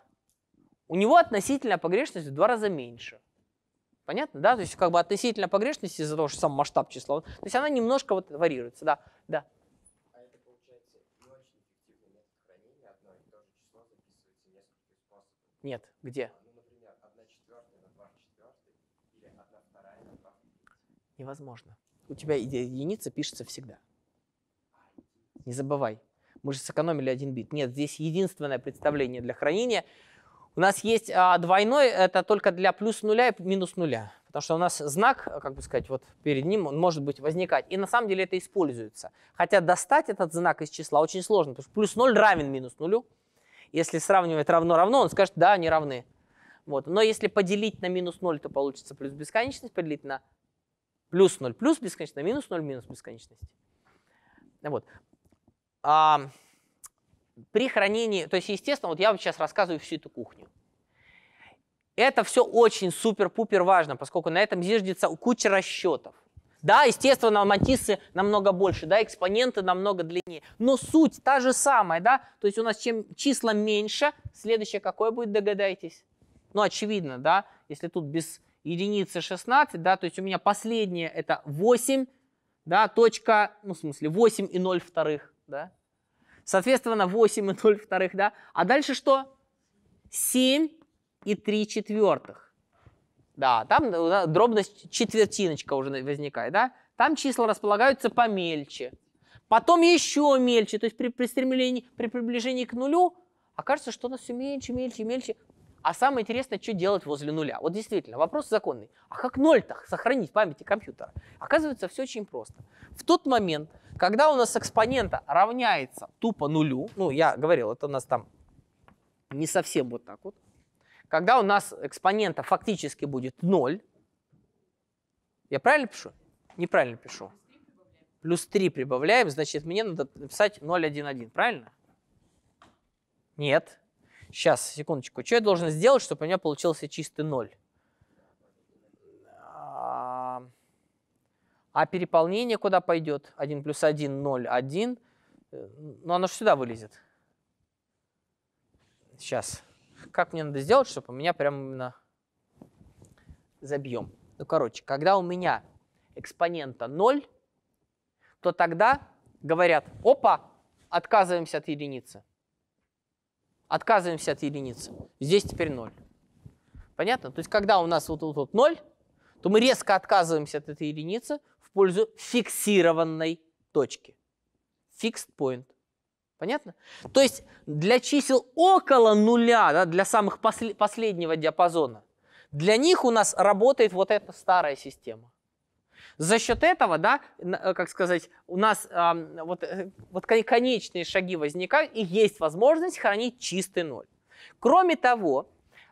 У него относительная погрешность в два раза меньше. Понятно, да? То есть как бы относительная погрешность из-за того, что сам масштаб числа, то есть она немножко вот варьируется, да, да. А Нет, где? А, ну, Невозможно у тебя единица пишется всегда. Не забывай. Мы же сэкономили один бит. Нет, здесь единственное представление для хранения. У нас есть а, двойной, это только для плюс нуля и минус нуля. Потому что у нас знак, как бы сказать, вот перед ним он может быть возникать. И на самом деле это используется. Хотя достать этот знак из числа очень сложно, потому что плюс 0 равен минус нулю. Если сравнивать равно-равно, он скажет, да, они равны. Вот. Но если поделить на минус 0, то получится плюс бесконечность, поделить на Плюс 0 плюс бесконечность, минус 0 минус бесконечность. Вот. А, при хранении, то есть, естественно, вот я вам сейчас рассказываю всю эту кухню. Это все очень супер-пупер важно, поскольку на этом зиждется куча расчетов. Да, естественно, матисы намного больше, да, экспоненты намного длиннее. Но суть та же самая, да, то есть у нас чем числа меньше, следующее какое будет, догадайтесь? Ну, очевидно, да, если тут без единицы 16, да, то есть у меня последнее это 8, да, точка, ну, в смысле, 8 и 0 вторых, да, соответственно, 8 и 0 вторых, да, а дальше что? 7 и 3 четвертых, да, там да, э, дробность четвертиночка уже возникает, да, там числа располагаются помельче, потом еще мельче, то есть при, при, стремлении, при приближении к нулю окажется, что у нас все меньше, меньше, меньше а самое интересное, что делать возле нуля. Вот действительно, вопрос законный. А как ноль-то сохранить в памяти компьютера? Оказывается, все очень просто. В тот момент, когда у нас экспонента равняется тупо нулю, ну, я говорил, это у нас там не совсем вот так вот, когда у нас экспонента фактически будет ноль, я правильно пишу? Неправильно пишу. Плюс 3 прибавляем, значит, мне надо написать 0,1,1, правильно? Нет, Сейчас, секундочку. Что я должен сделать, чтобы у меня получился чистый ноль? А, а переполнение куда пойдет? 1 плюс 1, 0, 1. Ну, оно же сюда вылезет. Сейчас. Как мне надо сделать, чтобы у меня прямо именно забьем? Ну, короче, когда у меня экспонента 0, то тогда говорят, опа, отказываемся от единицы отказываемся от единицы. Здесь теперь 0. Понятно? То есть когда у нас вот тут вот, вот 0, то мы резко отказываемся от этой единицы в пользу фиксированной точки. Fixed point. Понятно? То есть для чисел около нуля, да, для самых посл- последнего диапазона, для них у нас работает вот эта старая система. За счет этого, да, э, как сказать, у нас а, вот, э, вот конечные шаги возникают, и есть возможность хранить чистый ноль. Кроме того,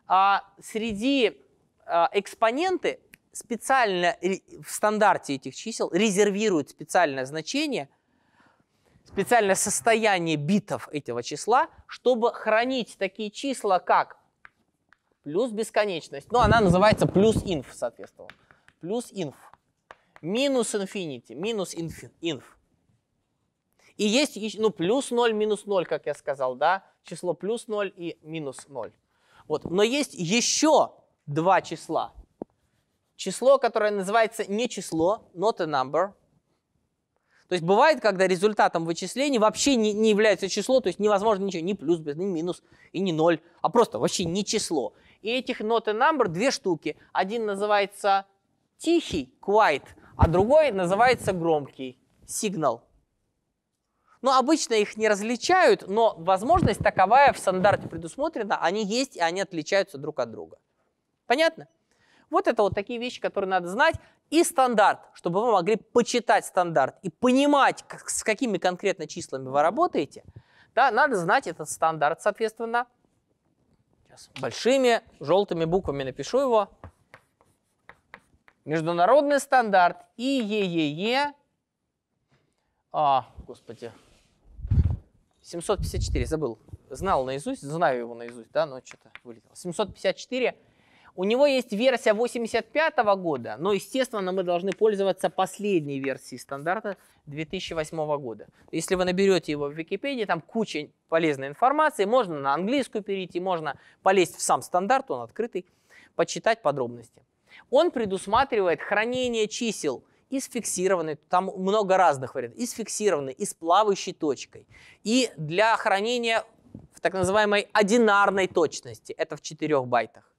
а, среди а, экспоненты специально в стандарте этих чисел резервируют специальное значение, специальное состояние битов этого числа, чтобы хранить такие числа, как плюс бесконечность. Ну, она называется плюс инф, соответственно. Плюс инф минус infinity, минус inf. inf. И есть ну, плюс 0, минус 0, как я сказал, да? Число плюс 0 и минус 0. Вот. Но есть еще два числа. Число, которое называется не число, not a number. То есть бывает, когда результатом вычислений вообще не, не является число, то есть невозможно ничего, ни плюс, ни минус и ни ноль, а просто вообще не число. И этих not a number две штуки. Один называется тихий, quiet, а другой называется громкий сигнал. Но ну, обычно их не различают, но возможность таковая в стандарте предусмотрена, они есть и они отличаются друг от друга. Понятно? Вот это вот такие вещи, которые надо знать. И стандарт, чтобы вы могли почитать стандарт и понимать, как, с какими конкретно числами вы работаете, да, надо знать этот стандарт, соответственно. Сейчас большими желтыми буквами напишу его. Международный стандарт ИЕЕЕ, а, господи, 754, забыл, знал наизусть, знаю его наизусть, да, но что-то вылетело. 754, у него есть версия 85 -го года, но, естественно, мы должны пользоваться последней версией стандарта 2008 -го года. Если вы наберете его в Википедии, там куча полезной информации, можно на английскую перейти, можно полезть в сам стандарт, он открытый, почитать подробности. Он предусматривает хранение чисел из фиксированной, там много разных вариантов, из фиксированной, из плавающей точкой. И для хранения в так называемой одинарной точности, это в 4 байтах.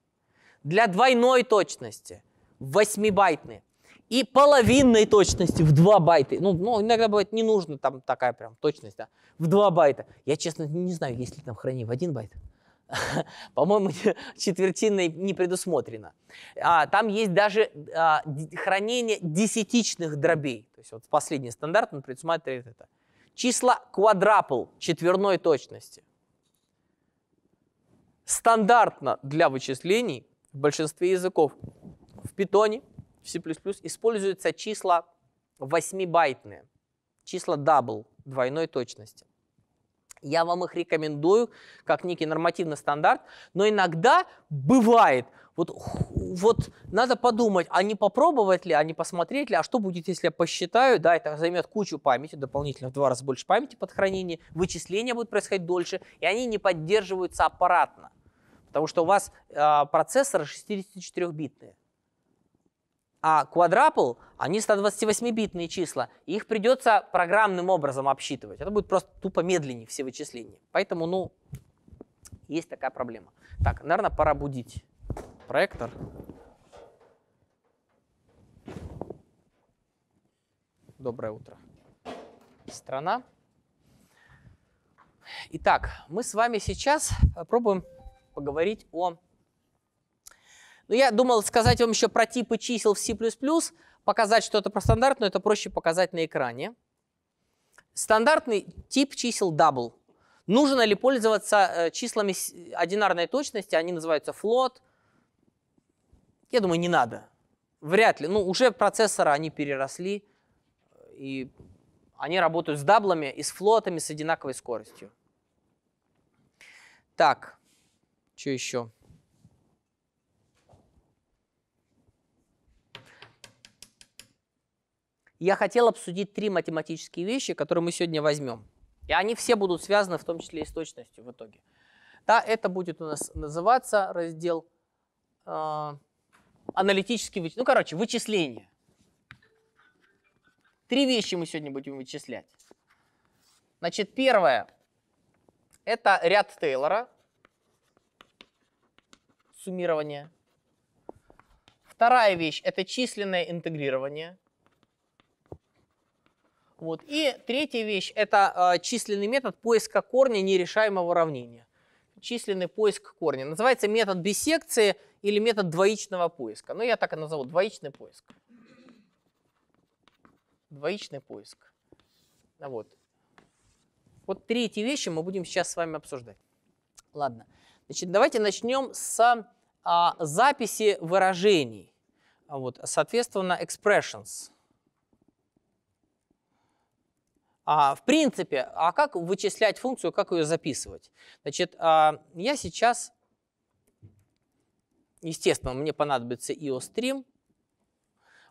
Для двойной точности в 8 байтной. И половинной точности в 2 байта. Ну, ну, иногда бывает не нужно там такая прям точность, да, в 2 байта. Я, честно, не знаю, есть ли там хранение в 1 байт. По-моему, четвертинной не предусмотрено. А, там есть даже а, хранение десятичных дробей. То есть вот последний стандарт, он предусматривает это. Числа квадрапл четверной точности. Стандартно для вычислений в большинстве языков в Питоне, в C++ используются числа 8-байтные, числа дабл двойной точности. Я вам их рекомендую как некий нормативный стандарт, но иногда бывает, вот, вот надо подумать, а не попробовать ли, а не посмотреть ли, а что будет, если я посчитаю, да, это займет кучу памяти, дополнительно в два раза больше памяти под хранение, вычисления будут происходить дольше, и они не поддерживаются аппаратно, потому что у вас э, процессоры 64-битные, а квадрапл они 128-битные числа, и их придется программным образом обсчитывать. Это будет просто тупо медленнее все вычисления. Поэтому, ну, есть такая проблема. Так, наверное, пора будить проектор. Доброе утро. Страна. Итак, мы с вами сейчас попробуем поговорить о... Ну, я думал сказать вам еще про типы чисел в C++, Показать что-то про стандартную, это проще показать на экране. Стандартный тип чисел double. Нужно ли пользоваться э, числами одинарной точности, они называются float. Я думаю, не надо. Вряд ли. Ну, уже процессоры они переросли, и они работают с даблами и с флотами с одинаковой скоростью. Так, что еще? я хотел обсудить три математические вещи, которые мы сегодня возьмем. И они все будут связаны, в том числе и с точностью в итоге. Да, это будет у нас называться раздел э, аналитический вычисление. Ну, короче, вычисления. Три вещи мы сегодня будем вычислять. Значит, первое – это ряд Тейлора, суммирование. Вторая вещь – это численное интегрирование. Вот. И третья вещь – это э, численный метод поиска корня нерешаемого уравнения. Численный поиск корня. Называется метод биссекции или метод двоичного поиска. Ну, я так и назову – двоичный поиск. Двоичный поиск. Вот. Вот третьи вещи мы будем сейчас с вами обсуждать. Ладно. Значит, давайте начнем с а, записи выражений. Вот, соответственно, expressions. А, в принципе, а как вычислять функцию, как ее записывать? Значит, а, я сейчас, естественно, мне понадобится io iostream.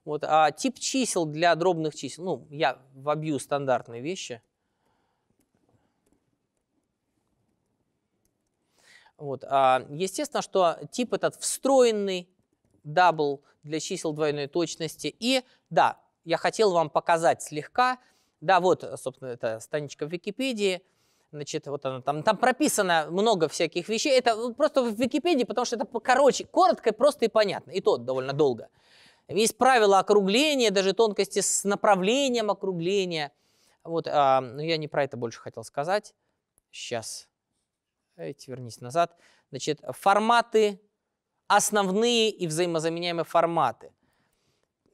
Вот, а тип чисел для дробных чисел, ну, я вобью стандартные вещи. Вот, а, естественно, что тип этот встроенный, дабл для чисел двойной точности. И да, я хотел вам показать слегка, да, вот, э, собственно, это страничка в Википедии. Значит, вот она там, там прописано много всяких вещей. Это просто в Википедии, потому что это короче, коротко, просто и понятно. И то довольно долго. Есть правила округления, даже тонкости с направлением округления. Вот, а, но ну, я не про это больше хотел сказать. Сейчас. Эти, вернись назад. Значит, форматы, основные и взаимозаменяемые форматы.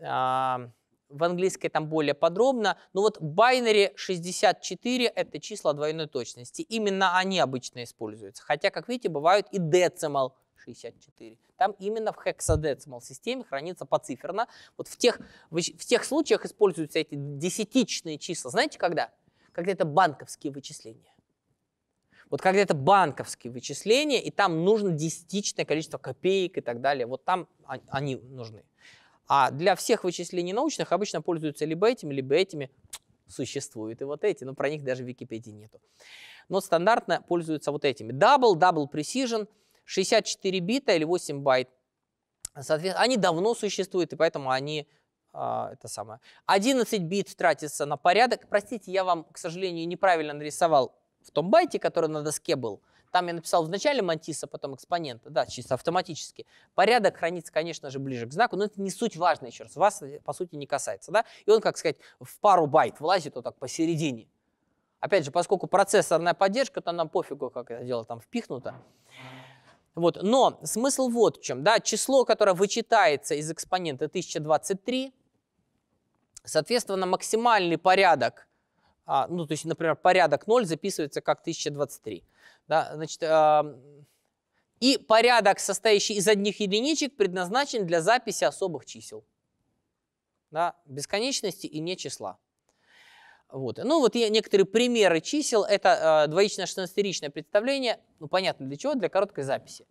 А, в английской там более подробно, но вот binary 64 — это числа двойной точности. Именно они обычно используются. Хотя, как видите, бывают и decimal 64. Там именно в хексадецимал системе хранится поциферно. Вот в тех, в тех случаях используются эти десятичные числа. Знаете, когда? Когда это банковские вычисления. Вот когда это банковские вычисления, и там нужно десятичное количество копеек и так далее, вот там а, они нужны. А для всех вычислений научных обычно пользуются либо этими, либо этими. Существуют и вот эти, но про них даже в Википедии нету. Но стандартно пользуются вот этими. Double, Double Precision, 64 бита или 8 байт. Соответственно, они давно существуют, и поэтому они а, это самое. 11 бит тратится на порядок. Простите, я вам, к сожалению, неправильно нарисовал в том байте, который на доске был. Там я написал в начале мантиса, потом экспонента, да, чисто автоматически. Порядок хранится, конечно же, ближе к знаку, но это не суть важная еще раз, вас, э, по сути, не касается, да. И он, как сказать, в пару байт влазит вот так посередине. Опять же, поскольку процессорная поддержка, то нам пофигу, как это дело там впихнуто. Вот. Но смысл вот в чем. Да? Число, которое вычитается из экспонента 1023, соответственно, максимальный порядок а, ну, то есть, например, порядок 0 записывается как 1023. Да, значит, а, и порядок, состоящий из одних единичек, предназначен для записи особых чисел. Да, бесконечности и не числа. Вот. Ну, вот я, некоторые примеры чисел. Это э, двоичное шестнадцатеричное представление. Ну, понятно для чего, для короткой записи.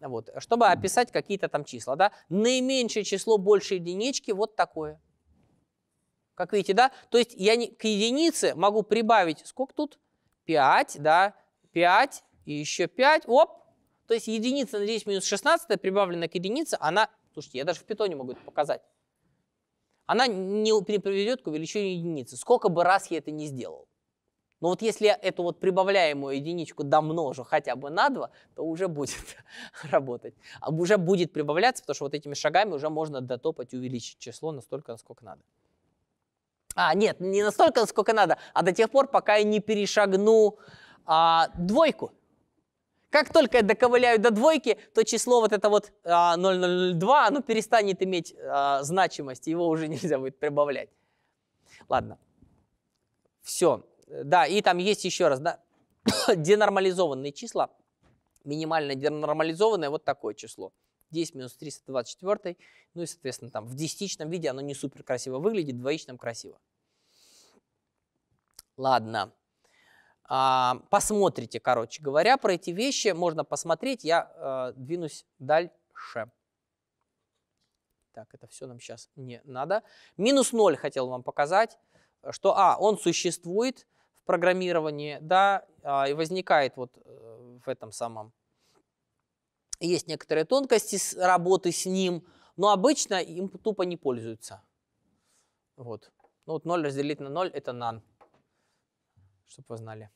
Вот. Чтобы описать какие-то там числа. Да? Наименьшее число больше единички, вот такое. Как видите, да? То есть я не, к единице могу прибавить, сколько тут? 5, да, 5 и еще 5, оп. То есть единица на 10 минус 16 прибавленная к единице, она, слушайте, я даже в питоне могу это показать. Она не приведет к увеличению единицы, сколько бы раз я это не сделал. Но вот если я эту вот прибавляемую единичку домножу хотя бы на 2, то уже будет работать. А уже будет прибавляться, потому что вот этими шагами уже можно дотопать, увеличить число настолько, насколько надо. А, нет, не настолько, насколько надо, а до тех пор, пока я не перешагну а, двойку. Как только я доковыляю до двойки, то число вот это вот а, 0,002, оно перестанет иметь а, значимость, его уже нельзя будет прибавлять. Ладно. Все. Да, и там есть еще раз, да, денормализованные числа, минимально денормализованное вот такое число. 10 минус 3 это 24. Ну и, соответственно, там в десятичном виде оно не супер красиво выглядит, в двоичном красиво. Ладно. А, посмотрите, короче говоря, про эти вещи можно посмотреть. Я а, двинусь дальше. Так, это все нам сейчас не надо. Минус 0 хотел вам показать, что, а, он существует в программировании, да, а, и возникает вот э, в этом самом есть некоторые тонкости с работы с ним, но обычно им тупо не пользуются. Вот. Ну вот 0 разделить на 0 – это нан, чтобы вы знали.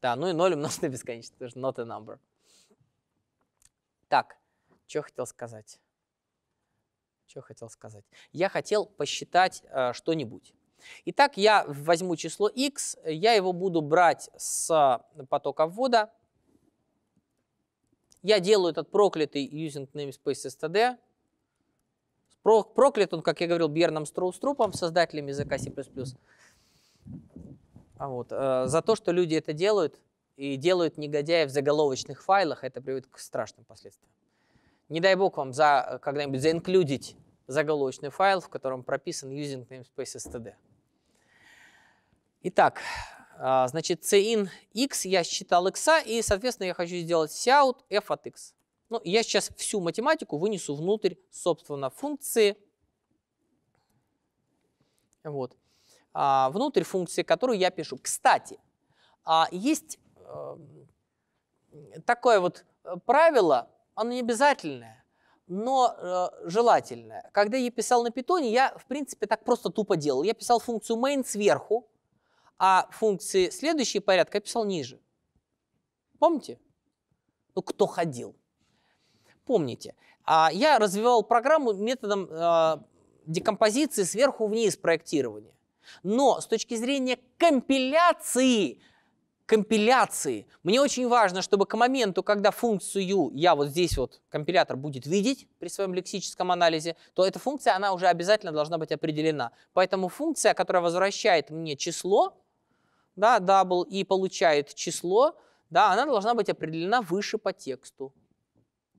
Да, ну и 0 умножить на бесконечность, тоже же not a number. Так, что хотел сказать? Что хотел сказать? Я хотел посчитать э, что-нибудь. Итак, я возьму число x, я его буду брать с потока ввода, я делаю этот проклятый using namespace std. Проклят он, как я говорил, Бьерном Строуструпом, создателем языка C++. А вот, э, за то, что люди это делают, и делают негодяи в заголовочных файлах, это приводит к страшным последствиям. Не дай бог вам за, э, когда-нибудь заинклюдить заголовочный файл, в котором прописан using namespace std. Итак, а, значит, cin x, я считал x, и, соответственно, я хочу сделать cout f от x. Ну, я сейчас всю математику вынесу внутрь, собственно, функции. Вот. А, внутрь функции, которую я пишу. Кстати, а, есть э, такое вот э, правило, оно не обязательное, но э, желательное. Когда я писал на питоне, я, в принципе, так просто тупо делал. Я писал функцию main сверху, а функции следующий порядок я писал ниже. Помните? Ну, кто ходил? Помните. А я развивал программу методом э, декомпозиции сверху вниз проектирования. Но с точки зрения компиляции, компиляции, мне очень важно, чтобы к моменту, когда функцию я вот здесь вот компилятор будет видеть при своем лексическом анализе, то эта функция, она уже обязательно должна быть определена. Поэтому функция, которая возвращает мне число, да, double, и получает число, да, она должна быть определена выше по тексту.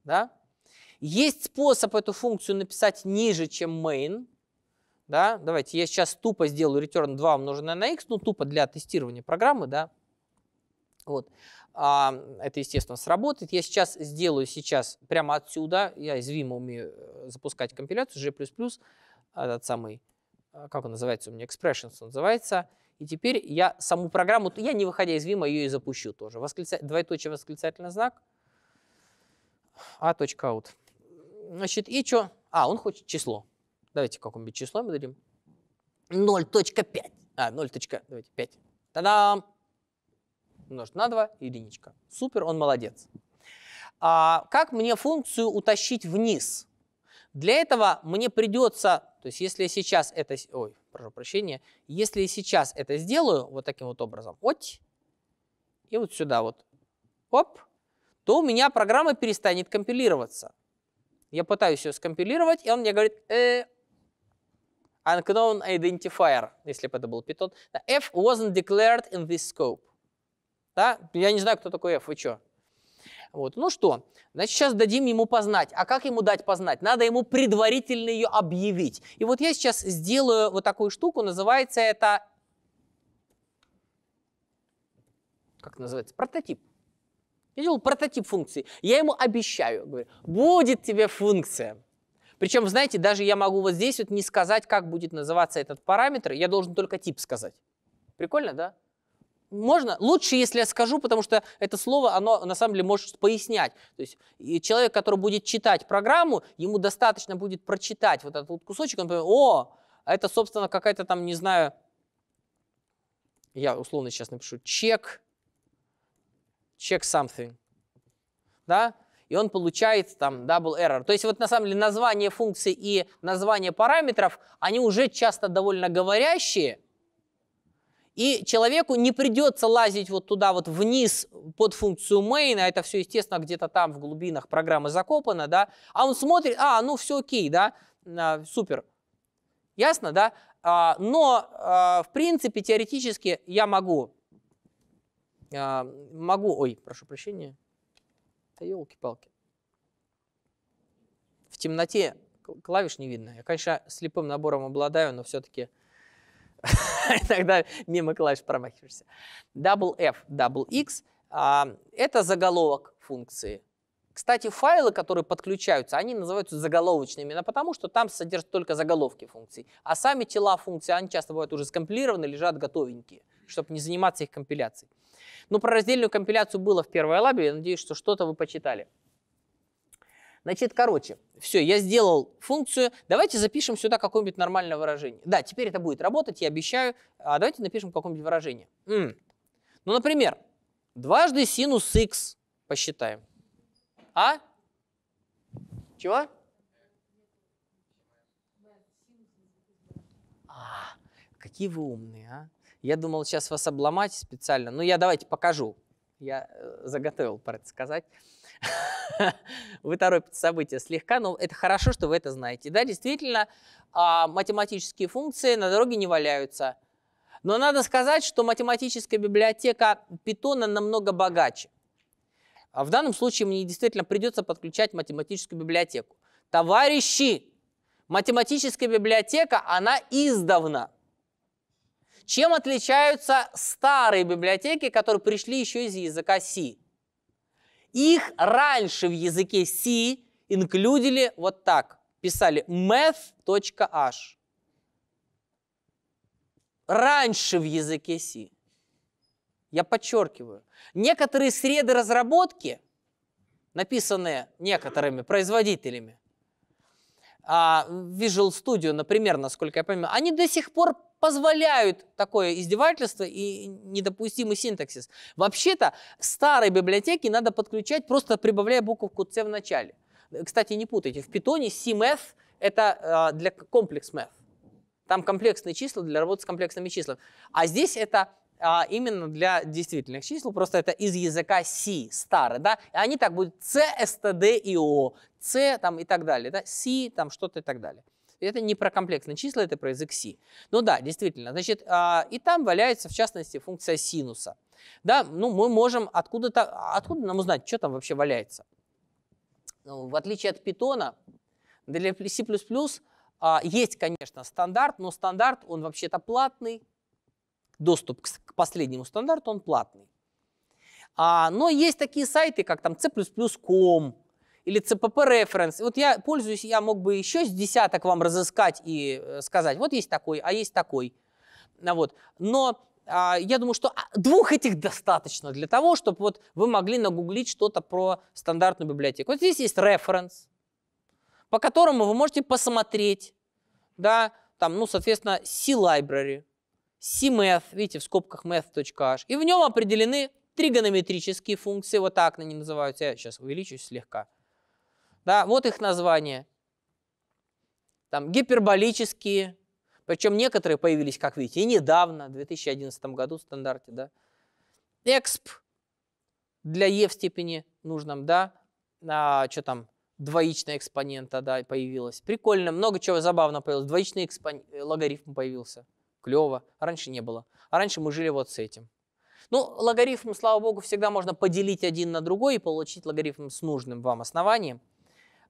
Да? Есть способ эту функцию написать ниже, чем main. Да? Давайте я сейчас тупо сделаю return 2 умноженное на x, ну тупо для тестирования программы. Да? Вот. А, это, естественно, сработает. Я сейчас сделаю сейчас прямо отсюда, я из Vim умею э, запускать компиляцию, G++, этот самый, э, как он называется у меня, expressions он называется, и теперь я саму программу, я не выходя из Vim, ее и запущу тоже. Восклица... Двоеточие восклицательный знак. A.out. А, Значит, и что? А, он хочет число. Давайте какое-нибудь число мы дадим. 0.5. А, 0. Давайте 5. Та-дам! Умножить на 2, единичка. Супер, он молодец. А как мне функцию утащить вниз? Для этого мне придется, то есть если я сейчас это, ой, прошу прощения, если я сейчас это сделаю вот таким вот образом, вот и вот сюда вот, оп, то у меня программа перестанет компилироваться. Я пытаюсь ее скомпилировать, и он мне говорит, э, unknown identifier, если бы это был Python, f wasn't declared in this scope. Да? Я не знаю, кто такой f, вы что? Вот. Ну что, значит, сейчас дадим ему познать. А как ему дать познать? Надо ему предварительно ее объявить. И вот я сейчас сделаю вот такую штуку, называется это... Как называется? Прототип. Я делал прототип функции. Я ему обещаю, говорю, будет тебе функция. Причем, знаете, даже я могу вот здесь вот не сказать, как будет называться этот параметр, я должен только тип сказать. Прикольно, да? можно, лучше, если я скажу, потому что это слово, оно на самом деле может пояснять. То есть человек, который будет читать программу, ему достаточно будет прочитать вот этот вот кусочек, он понимает, о, это, собственно, какая-то там, не знаю, я условно сейчас напишу, чек, чек something, да, и он получает там double error. То есть вот на самом деле название функции и название параметров, они уже часто довольно говорящие, и человеку не придется лазить вот туда вот вниз под функцию main, а это все, естественно, где-то там в глубинах программы закопано, да, а он смотрит, а, ну все окей, да, а, супер. Ясно, да? А, но, а, в принципе, теоретически я могу, а, могу, ой, прошу прощения, да елки-палки, в темноте клавиш не видно. Я, конечно, слепым набором обладаю, но все-таки Иногда мимо клавиш промахиваешься. Double F, double X а, – это заголовок функции. Кстати, файлы, которые подключаются, они называются заголовочными, именно потому что там содержат только заголовки функций. А сами тела функций, они часто бывают уже скомпилированы, лежат готовенькие, чтобы не заниматься их компиляцией. Ну, про раздельную компиляцию было в первой лабе, я надеюсь, что что-то вы почитали. Значит, короче, все, я сделал функцию. Давайте запишем сюда какое-нибудь нормальное выражение. Да, теперь это будет работать, я обещаю. А давайте напишем какое-нибудь выражение. М. Ну, например, дважды синус x посчитаем. А? Чего? А, какие вы умные, а? Я думал сейчас вас обломать специально. Ну, я давайте покажу. Я э, заготовил, пора сказать. вы торопите события слегка, но это хорошо, что вы это знаете. Да, действительно, а, математические функции на дороге не валяются. Но надо сказать, что математическая библиотека Питона намного богаче. А в данном случае мне действительно придется подключать математическую библиотеку. Товарищи, математическая библиотека, она издавна. Чем отличаются старые библиотеки, которые пришли еще из языка C? Их раньше в языке C инклюдили вот так. Писали math.h. Раньше в языке C. Я подчеркиваю. Некоторые среды разработки, написанные некоторыми производителями, а, Visual Studio, например, насколько я понимаю, они до сих пор позволяют такое издевательство и недопустимый синтаксис. Вообще-то старые библиотеки надо подключать, просто прибавляя буковку C в начале. Кстати, не путайте, в питоне CMath — это а, для комплекс math. Там комплексные числа для работы с комплексными числами. А здесь это а, именно для действительных чисел, просто это из языка C, старый, да, и они так будут C, S T D и O, C там и так далее, да, C там что-то и так далее. Это не про комплексные числа, это про язык C. Ну да, действительно, значит, а, и там валяется, в частности, функция синуса. Да, ну мы можем откуда-то, откуда нам узнать, что там вообще валяется? Ну, в отличие от питона, для C++ а, есть, конечно, стандарт, но стандарт, он вообще-то платный, доступ к последнему стандарту, он платный. А, но есть такие сайты, как там c++.com или cpp reference. Вот я пользуюсь, я мог бы еще с десяток вам разыскать и э, сказать, вот есть такой, а есть такой. А вот. Но а, я думаю, что а, двух этих достаточно для того, чтобы вот вы могли нагуглить что-то про стандартную библиотеку. Вот здесь есть референс, по которому вы можете посмотреть, да, там, ну, соответственно, C-Library, cmath, видите, в скобках math.h, и в нем определены тригонометрические функции, вот так они называются, я сейчас увеличусь слегка. Да, вот их название. Там гиперболические, причем некоторые появились, как видите, и недавно, в 2011 году в стандарте, да. Эксп для e в степени нужном, да. А, что там, двоичная экспонента, да, появилась. Прикольно, много чего забавно появилось. Двоичный э, логарифм появился клево, раньше не было. А раньше мы жили вот с этим. Ну, логарифм, слава богу, всегда можно поделить один на другой и получить логарифм с нужным вам основанием.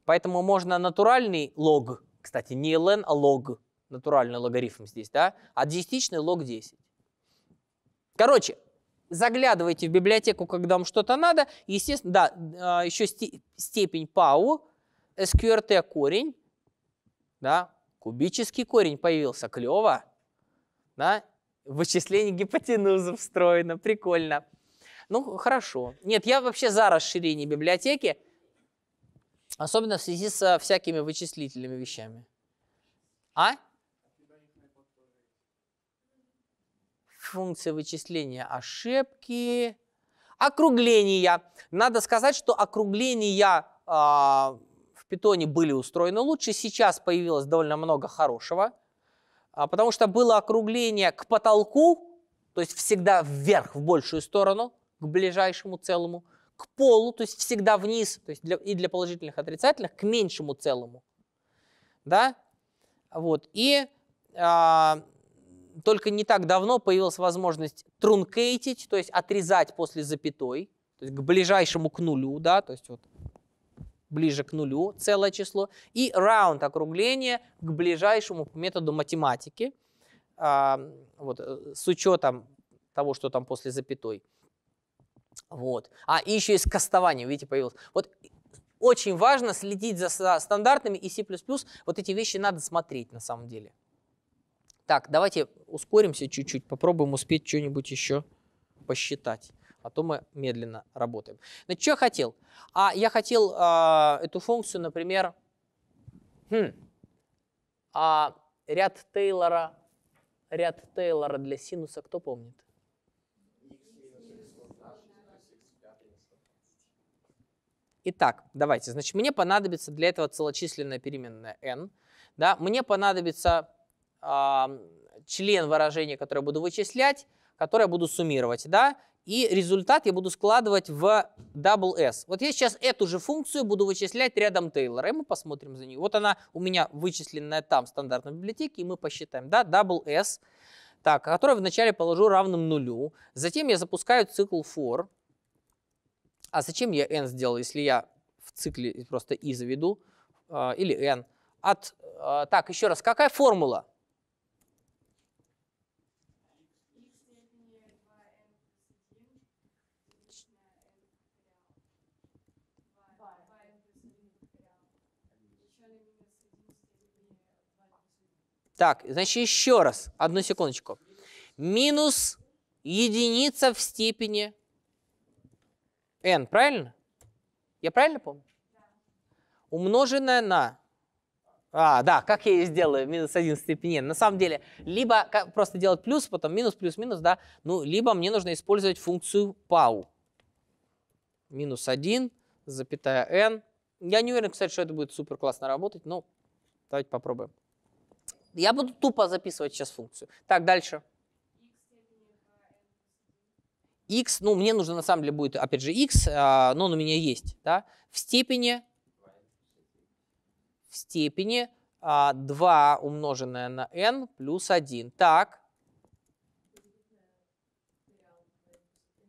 Поэтому можно натуральный лог, кстати, не ln, а лог, натуральный логарифм здесь, да, а десятичный лог 10. Короче, заглядывайте в библиотеку, когда вам что-то надо. Естественно, да, а, еще степень ПАУ, SQRT корень, да, кубический корень появился, клево да? Вычисление гипотенузы встроено, прикольно. Ну, хорошо. Нет, я вообще за расширение библиотеки, особенно в связи со всякими вычислительными вещами. А? Функция вычисления ошибки. Округления. Надо сказать, что округления э, в питоне были устроены лучше. Сейчас появилось довольно много хорошего. А, потому что было округление к потолку, то есть всегда вверх, в большую сторону, к ближайшему целому, к полу, то есть всегда вниз, то есть для, и для положительных, отрицательных, к меньшему целому. Да? Вот. И а, только не так давно появилась возможность трункейтить, то есть отрезать после запятой, то есть к ближайшему к нулю, да, то есть вот ближе к нулю, целое число, и раунд округления к ближайшему методу математики, а, вот, э, с учетом того, что там после запятой. Вот. А и еще есть кастование видите, появилось. Вот очень важно следить за стандартами и C++. Вот эти вещи надо смотреть на самом деле. Так, давайте ускоримся чуть-чуть, попробуем успеть что-нибудь еще посчитать а то мы медленно работаем. Значит, ну, что я хотел? А я хотел а, эту функцию, например, хм, а, ряд Тейлора, ряд Тейлора для синуса, кто помнит? Итак, давайте, значит, мне понадобится для этого целочисленная переменная n, да, мне понадобится э, член выражения, которое буду вычислять, которое буду суммировать, да, и результат я буду складывать в double s. Вот я сейчас эту же функцию буду вычислять рядом Тейлора, и мы посмотрим за нее. Вот она у меня вычисленная там в стандартной библиотеке, и мы посчитаем, да, double s, так, которую вначале положу равным нулю, затем я запускаю цикл for. А зачем я n сделал, если я в цикле просто i заведу, а, или n? От, а, так, еще раз, какая формула? Так, значит, еще раз, одну секундочку. Минус единица в степени n, правильно? Я правильно помню? Умноженное на... А, да, как я и сделаю, минус 1 в степени n. На самом деле, либо просто делать плюс, потом минус, плюс, минус, да, ну, либо мне нужно использовать функцию pau. Минус 1, запятая n. Я не уверен, кстати, что это будет супер классно работать, но давайте попробуем. Я буду тупо записывать сейчас функцию. Так, дальше. x, ну, мне нужно на самом деле будет, опять же, x, а, но он у меня есть, да, в степени, в степени а, 2 умноженное на n плюс 1. Так.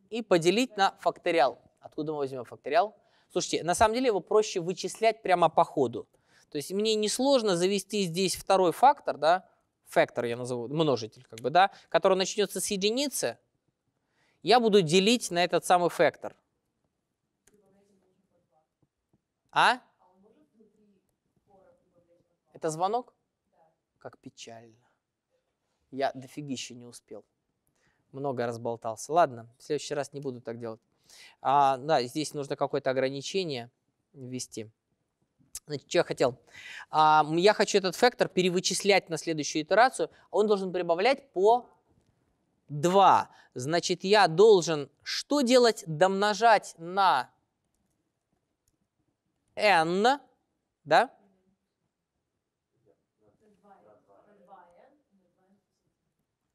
И поделить на факториал. Откуда мы возьмем факториал? Слушайте, на самом деле его проще вычислять прямо по ходу. То есть мне несложно завести здесь второй фактор, да, фактор я назову, множитель, как бы, да, который начнется с единицы, я буду делить на этот самый фактор. А? Это звонок? Как печально. Я дофигища не успел. Много разболтался. Ладно, в следующий раз не буду так делать. А, да, здесь нужно какое-то ограничение ввести. Значит, что я хотел? А, я хочу этот фактор перевычислять на следующую итерацию. Он должен прибавлять по 2. Значит, я должен что делать? Домножать на n, да?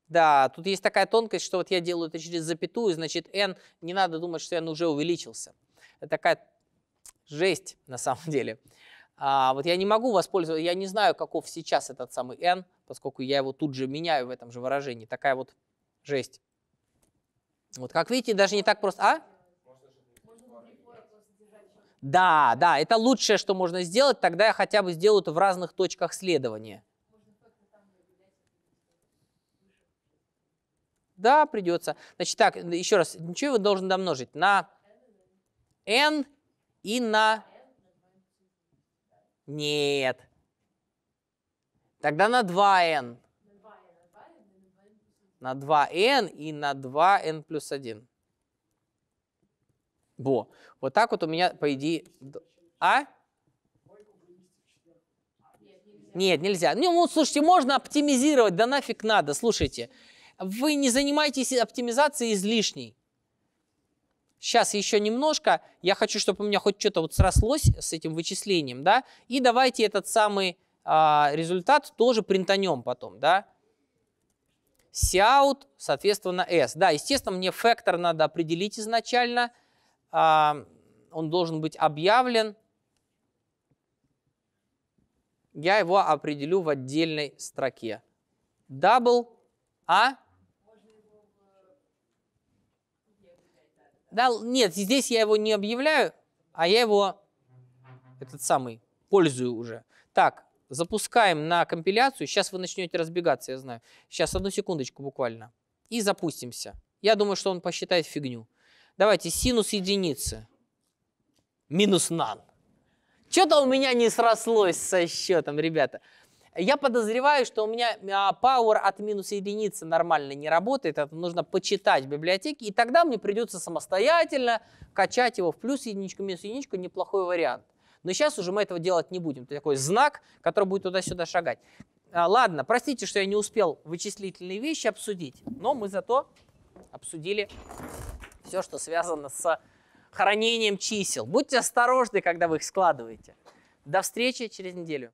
Да, тут есть такая тонкость, что вот я делаю это через запятую, значит, n, не надо думать, что n уже увеличился. Это такая Жесть, на самом деле. А, вот я не могу воспользоваться, я не знаю, каков сейчас этот самый n, поскольку я его тут же меняю в этом же выражении. Такая вот жесть. Вот как видите, даже не так просто. А? Да, да, это лучшее, что можно сделать, тогда я хотя бы сделаю это в разных точках следования. Да, придется. Значит так, еще раз, ничего вы должны домножить на n и на... Нет. Тогда на 2n. На 2n и на 2n плюс 1. Во. Вот так вот у меня, по идее... А? Нет, нельзя. Ну, ну, слушайте, можно оптимизировать, да нафиг надо. Слушайте, вы не занимаетесь оптимизацией излишней. Сейчас еще немножко. Я хочу, чтобы у меня хоть что-то вот срослось с этим вычислением, да. И давайте этот самый а, результат тоже принтанем потом, да. Сяут, соответственно, S. Да, естественно, мне фактор надо определить изначально. А, он должен быть объявлен. Я его определю в отдельной строке. Double, a а Да, нет, здесь я его не объявляю, а я его, этот самый, пользую уже. Так, запускаем на компиляцию. Сейчас вы начнете разбегаться, я знаю. Сейчас, одну секундочку буквально. И запустимся. Я думаю, что он посчитает фигню. Давайте, синус единицы. Минус нан. Что-то у меня не срослось со счетом, ребята. Я подозреваю, что у меня а, power от минус единицы нормально не работает. Это нужно почитать в библиотеке. И тогда мне придется самостоятельно качать его в плюс единичку, минус единичку. Неплохой вариант. Но сейчас уже мы этого делать не будем. Это такой знак, который будет туда-сюда шагать. А, ладно, простите, что я не успел вычислительные вещи обсудить, но мы зато обсудили все, что связано с хранением чисел. Будьте осторожны, когда вы их складываете. До встречи через неделю.